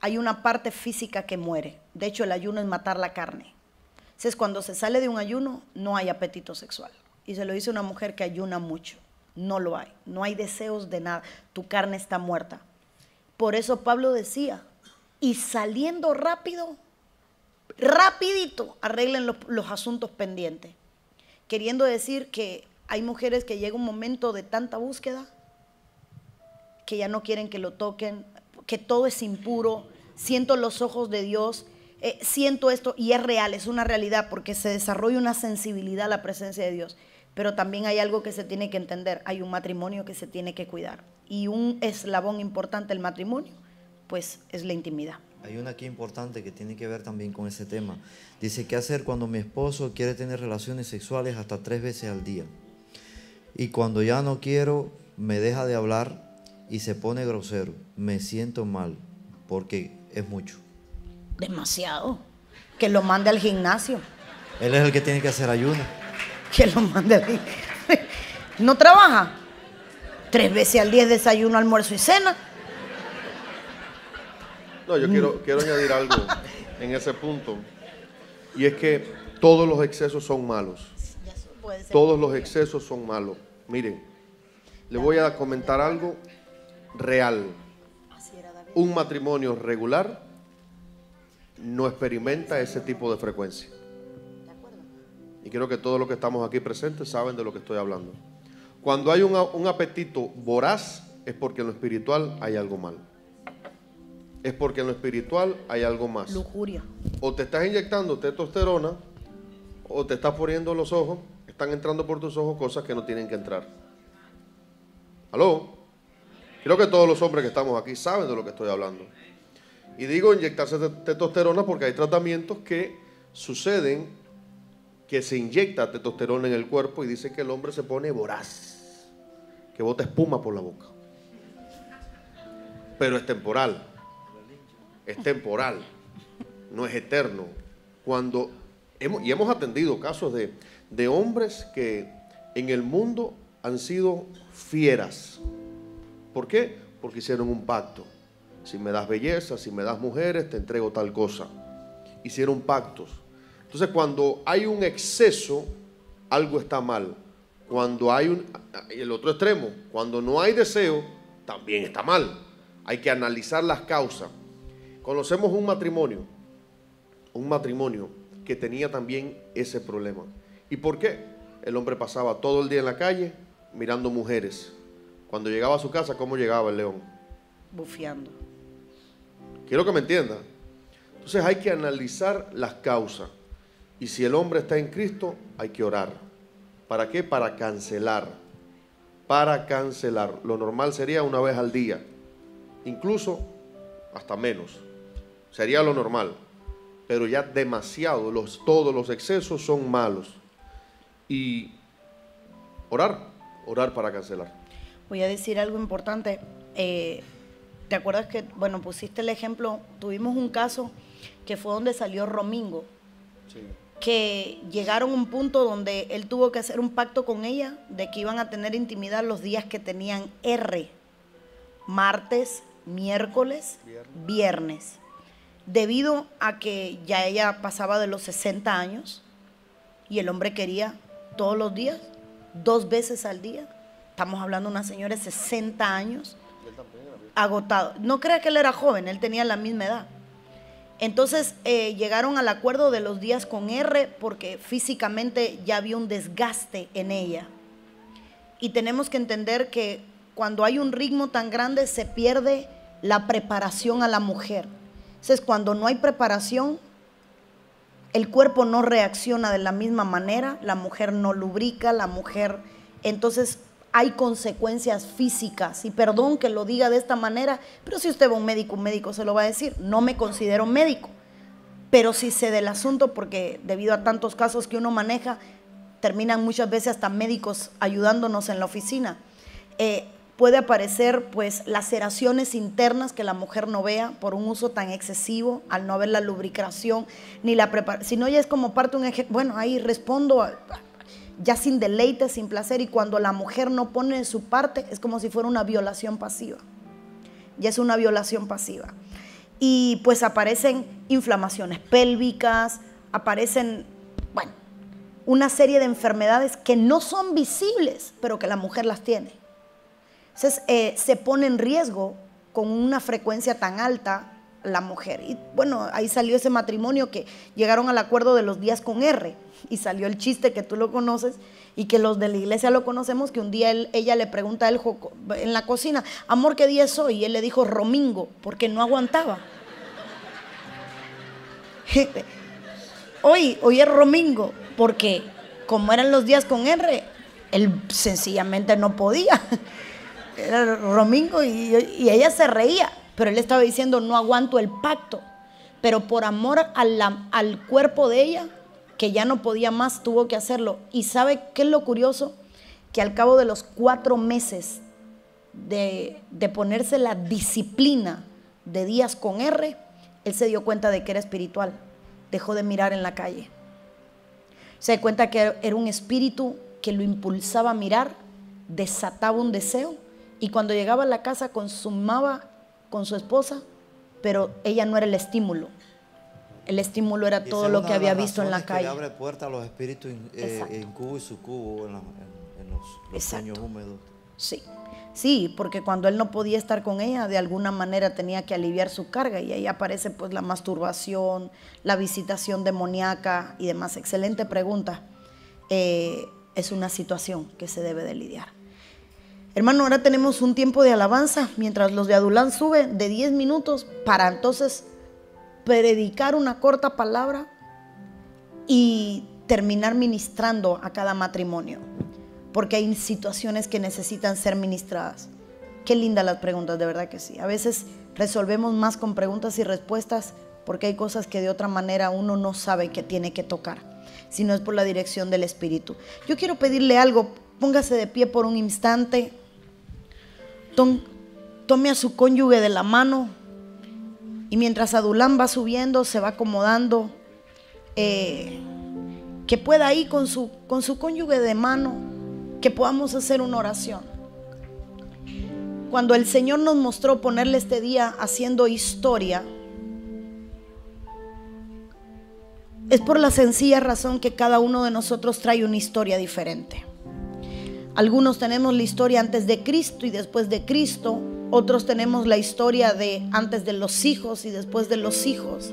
hay una parte física que muere. De hecho, el ayuno es matar la carne. Entonces, cuando se sale de un ayuno, no hay apetito sexual. Y se lo dice una mujer que ayuna mucho. No lo hay. No hay deseos de nada. Tu carne está muerta. Por eso Pablo decía, y saliendo rápido, rapidito arreglen los, asuntos pendientes. Queriendo decir que hay mujeres que llega un momento de tanta búsqueda que ya no quieren que lo toquen, que todo es impuro, siento los ojos de Dios, eh, siento esto y es real, es una realidad porque se desarrolla una sensibilidad a la presencia de Dios. Pero también hay algo que se tiene que entender, hay un matrimonio que se tiene que cuidar y un eslabón importante del matrimonio, pues es la intimidad. Hay una aquí importante que tiene que ver también con ese tema. Dice, ¿qué hacer cuando mi esposo quiere tener relaciones sexuales hasta tres veces al día? Y cuando ya no quiero, me deja de hablar y se pone grosero. Me siento mal porque es mucho. Demasiado. Que lo mande al gimnasio. Él es el que tiene que hacer ayuno. Que lo mande al gimnasio. ¿No trabaja? Tres veces al día desayuno, almuerzo y cena no, yo quiero, quiero añadir algo en ese punto. Y es que todos los excesos son malos. Todos los excesos son malos. Miren, le voy a comentar algo real. Un matrimonio regular no experimenta ese tipo de frecuencia. Y creo que todos los que estamos aquí presentes saben de lo que estoy hablando. Cuando hay un, un apetito voraz es porque en lo espiritual hay algo mal es porque en lo espiritual hay algo más. Lujuria. O te estás inyectando testosterona, o te estás poniendo los ojos, están entrando por tus ojos cosas que no tienen que entrar. ¿Aló? Creo que todos los hombres que estamos aquí saben de lo que estoy hablando. Y digo inyectarse testosterona porque hay tratamientos que suceden que se inyecta testosterona en el cuerpo y dice que el hombre se pone voraz, que bota espuma por la boca. Pero es temporal es temporal, no es eterno. Cuando hemos, y hemos atendido casos de, hombres que en el mundo han sido fieras. ¿Por qué? Porque hicieron un pacto. Si me das belleza, si me das mujeres, te entrego tal cosa. Hicieron pactos. Entonces cuando hay un exceso, algo está mal. Cuando hay un, el otro extremo, cuando no hay deseo, también está mal. Hay que analizar las causas. Conocemos un matrimonio, un matrimonio que tenía también ese problema. ¿Y por qué? El hombre pasaba todo el día en la calle mirando mujeres. Cuando llegaba a su casa, ¿cómo llegaba el león? Bufiando. Quiero que me entienda. Entonces hay que analizar las causas. Y si el hombre está en Cristo, hay que orar. ¿Para qué? Para cancelar. Para cancelar. Lo normal sería una vez al día. Incluso hasta menos sería lo normal, pero ya demasiado, los, todos los excesos son malos. Y orar, orar para cancelar. Voy a decir algo importante. Eh, ¿Te acuerdas que, bueno, pusiste el ejemplo, tuvimos un caso que fue donde salió Romingo, que llegaron a un punto donde él tuvo que hacer un pacto con ella de que iban a tener intimidad los días que tenían R, martes, miércoles, viernes debido a que ya ella pasaba de los 60 años y el hombre quería todos los días, dos veces al día. Estamos hablando de una señora de 60 años, agotado. No crea que él era joven, él tenía la misma edad. Entonces eh, llegaron al acuerdo de los días con R porque físicamente ya había un desgaste en ella. Y tenemos que entender que cuando hay un ritmo tan grande se pierde la preparación a la mujer. Entonces, cuando no hay preparación, el cuerpo no reacciona de la misma manera, la mujer no lubrica, la mujer... Entonces, hay consecuencias físicas. Y perdón que lo diga de esta manera, pero si usted va a un médico, un médico se lo va a decir. No me considero médico, pero sí sé del asunto porque debido a tantos casos que uno maneja, terminan muchas veces hasta médicos ayudándonos en la oficina. Eh, puede aparecer pues laceraciones internas que la mujer no vea por un uso tan excesivo, al no haber la lubricación ni la preparación, si no ya es como parte de un bueno, ahí respondo ya sin deleite, sin placer y cuando la mujer no pone su parte es como si fuera una violación pasiva. Ya es una violación pasiva. Y pues aparecen inflamaciones pélvicas, aparecen, bueno, una serie de enfermedades que no son visibles, pero que la mujer las tiene entonces eh, se pone en riesgo con una frecuencia tan alta la mujer. Y bueno, ahí salió ese matrimonio que llegaron al acuerdo de los días con R y salió el chiste que tú lo conoces y que los de la iglesia lo conocemos, que un día ella le pregunta a él en la cocina, amor, ¿qué día es hoy? Y él le dijo, Romingo, porque no aguantaba. hoy, hoy es Romingo, porque como eran los días con R, él sencillamente no podía era Romingo y, ella se reía, pero él estaba diciendo, no aguanto el pacto. Pero por amor al cuerpo de ella, que ya no podía más, tuvo que hacerlo. ¿Y sabe qué es lo curioso? Que al cabo de los cuatro meses de, ponerse la disciplina de días con R, él se dio cuenta de que era espiritual. Dejó de mirar en la calle. Se dio cuenta que era un espíritu que lo impulsaba a mirar, desataba un deseo y cuando llegaba a la casa consumaba con su esposa, pero ella no era el estímulo. El estímulo era todo lo que había visto en la calle. Que abre puerta a los espíritus eh, en cubo y su en, los, húmedos. Sí, sí, porque cuando él no podía estar con ella, de alguna manera tenía que aliviar su carga y ahí aparece pues la masturbación, la visitación demoníaca y demás. Excelente pregunta. Eh, es una situación que se debe de lidiar. Hermano, ahora tenemos un tiempo de alabanza mientras los de Adulán suben de 10 minutos para entonces predicar una corta palabra y terminar ministrando a cada matrimonio. Porque hay situaciones que necesitan ser ministradas. Qué lindas las preguntas, de verdad que sí. A veces resolvemos más con preguntas y respuestas porque hay cosas que de otra manera uno no sabe que tiene que tocar, si no es por la dirección del Espíritu. Yo quiero pedirle algo, póngase de pie por un instante tome a su cónyuge de la mano y mientras Adulán va subiendo, se va acomodando, eh, que pueda ir con su, con su cónyuge de mano, que podamos hacer una oración. Cuando el Señor nos mostró ponerle este día haciendo historia, es por la sencilla razón que cada uno de nosotros trae una historia diferente. Algunos tenemos la historia antes de Cristo y después de Cristo. Otros tenemos la historia de antes de los hijos y después de los hijos.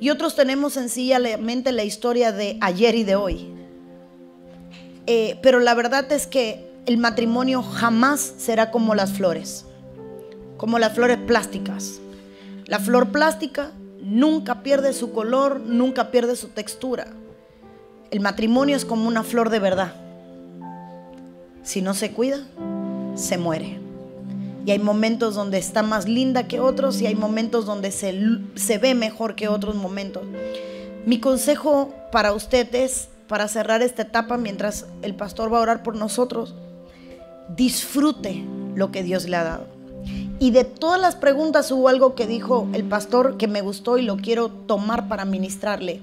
Y otros tenemos sencillamente la historia de ayer y de hoy. Eh, pero la verdad es que el matrimonio jamás será como las flores, como las flores plásticas. La flor plástica nunca pierde su color, nunca pierde su textura. El matrimonio es como una flor de verdad si no se cuida, se muere. Y hay momentos donde está más linda que otros y hay momentos donde se, ve mejor que otros momentos. Mi consejo para ustedes para cerrar esta etapa mientras el pastor va a orar por nosotros, disfrute lo que Dios le ha dado. Y de todas las preguntas hubo algo que dijo el pastor que me gustó y lo quiero tomar para ministrarle.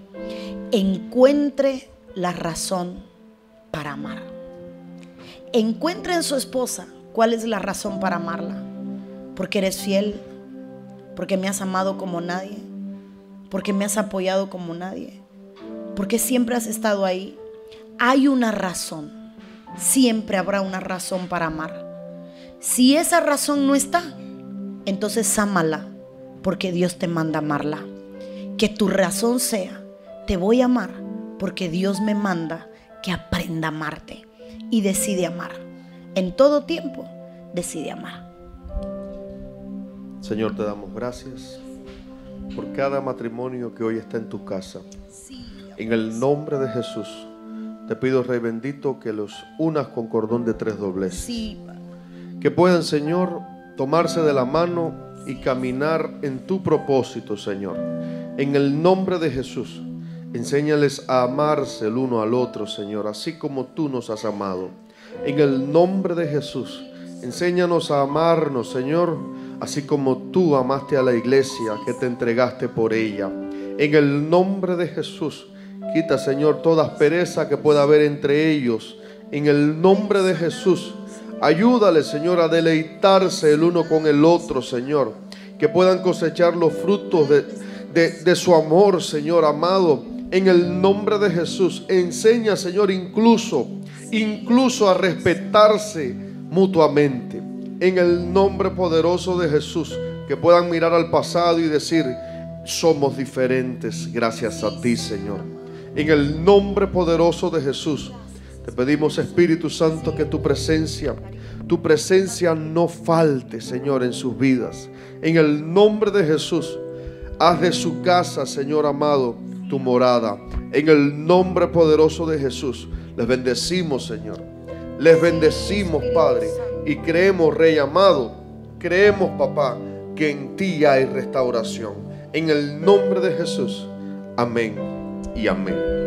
Encuentre la razón para amar encuentra en su esposa cuál es la razón para amarla. Porque eres fiel, porque me has amado como nadie, porque me has apoyado como nadie, porque siempre has estado ahí. Hay una razón, siempre habrá una razón para amar. Si esa razón no está, entonces ámala, porque Dios te manda amarla. Que tu razón sea, te voy a amar, porque Dios me manda que aprenda a amarte y decide amar. En todo tiempo decide amar. Señor, te damos gracias por cada matrimonio que hoy está en tu casa. En el nombre de Jesús, te pido, Rey bendito, que los unas con cordón de tres dobleces. Que puedan, Señor, tomarse de la mano y caminar en tu propósito, Señor. En el nombre de Jesús. Enséñales a amarse el uno al otro, Señor, así como tú nos has amado. En el nombre de Jesús, enséñanos a amarnos, Señor, así como tú amaste a la iglesia que te entregaste por ella. En el nombre de Jesús, quita, Señor, toda aspereza que pueda haber entre ellos. En el nombre de Jesús, ayúdale, Señor, a deleitarse el uno con el otro, Señor. Que puedan cosechar los frutos de, de su amor, Señor amado en el nombre de Jesús. Enseña, Señor, incluso, incluso a respetarse mutuamente. En el nombre poderoso de Jesús, que puedan mirar al pasado y decir, somos diferentes gracias a ti, Señor. En el nombre poderoso de Jesús, te pedimos, Espíritu Santo, que tu presencia, tu presencia no falte, Señor, en sus vidas. En el nombre de Jesús, haz de su casa, Señor amado, tu morada. En el nombre poderoso de Jesús, les bendecimos, Señor. Les bendecimos, Padre. Y creemos, Rey amado, creemos, papá, que en ti hay restauración. En el nombre de Jesús. Amén y amén.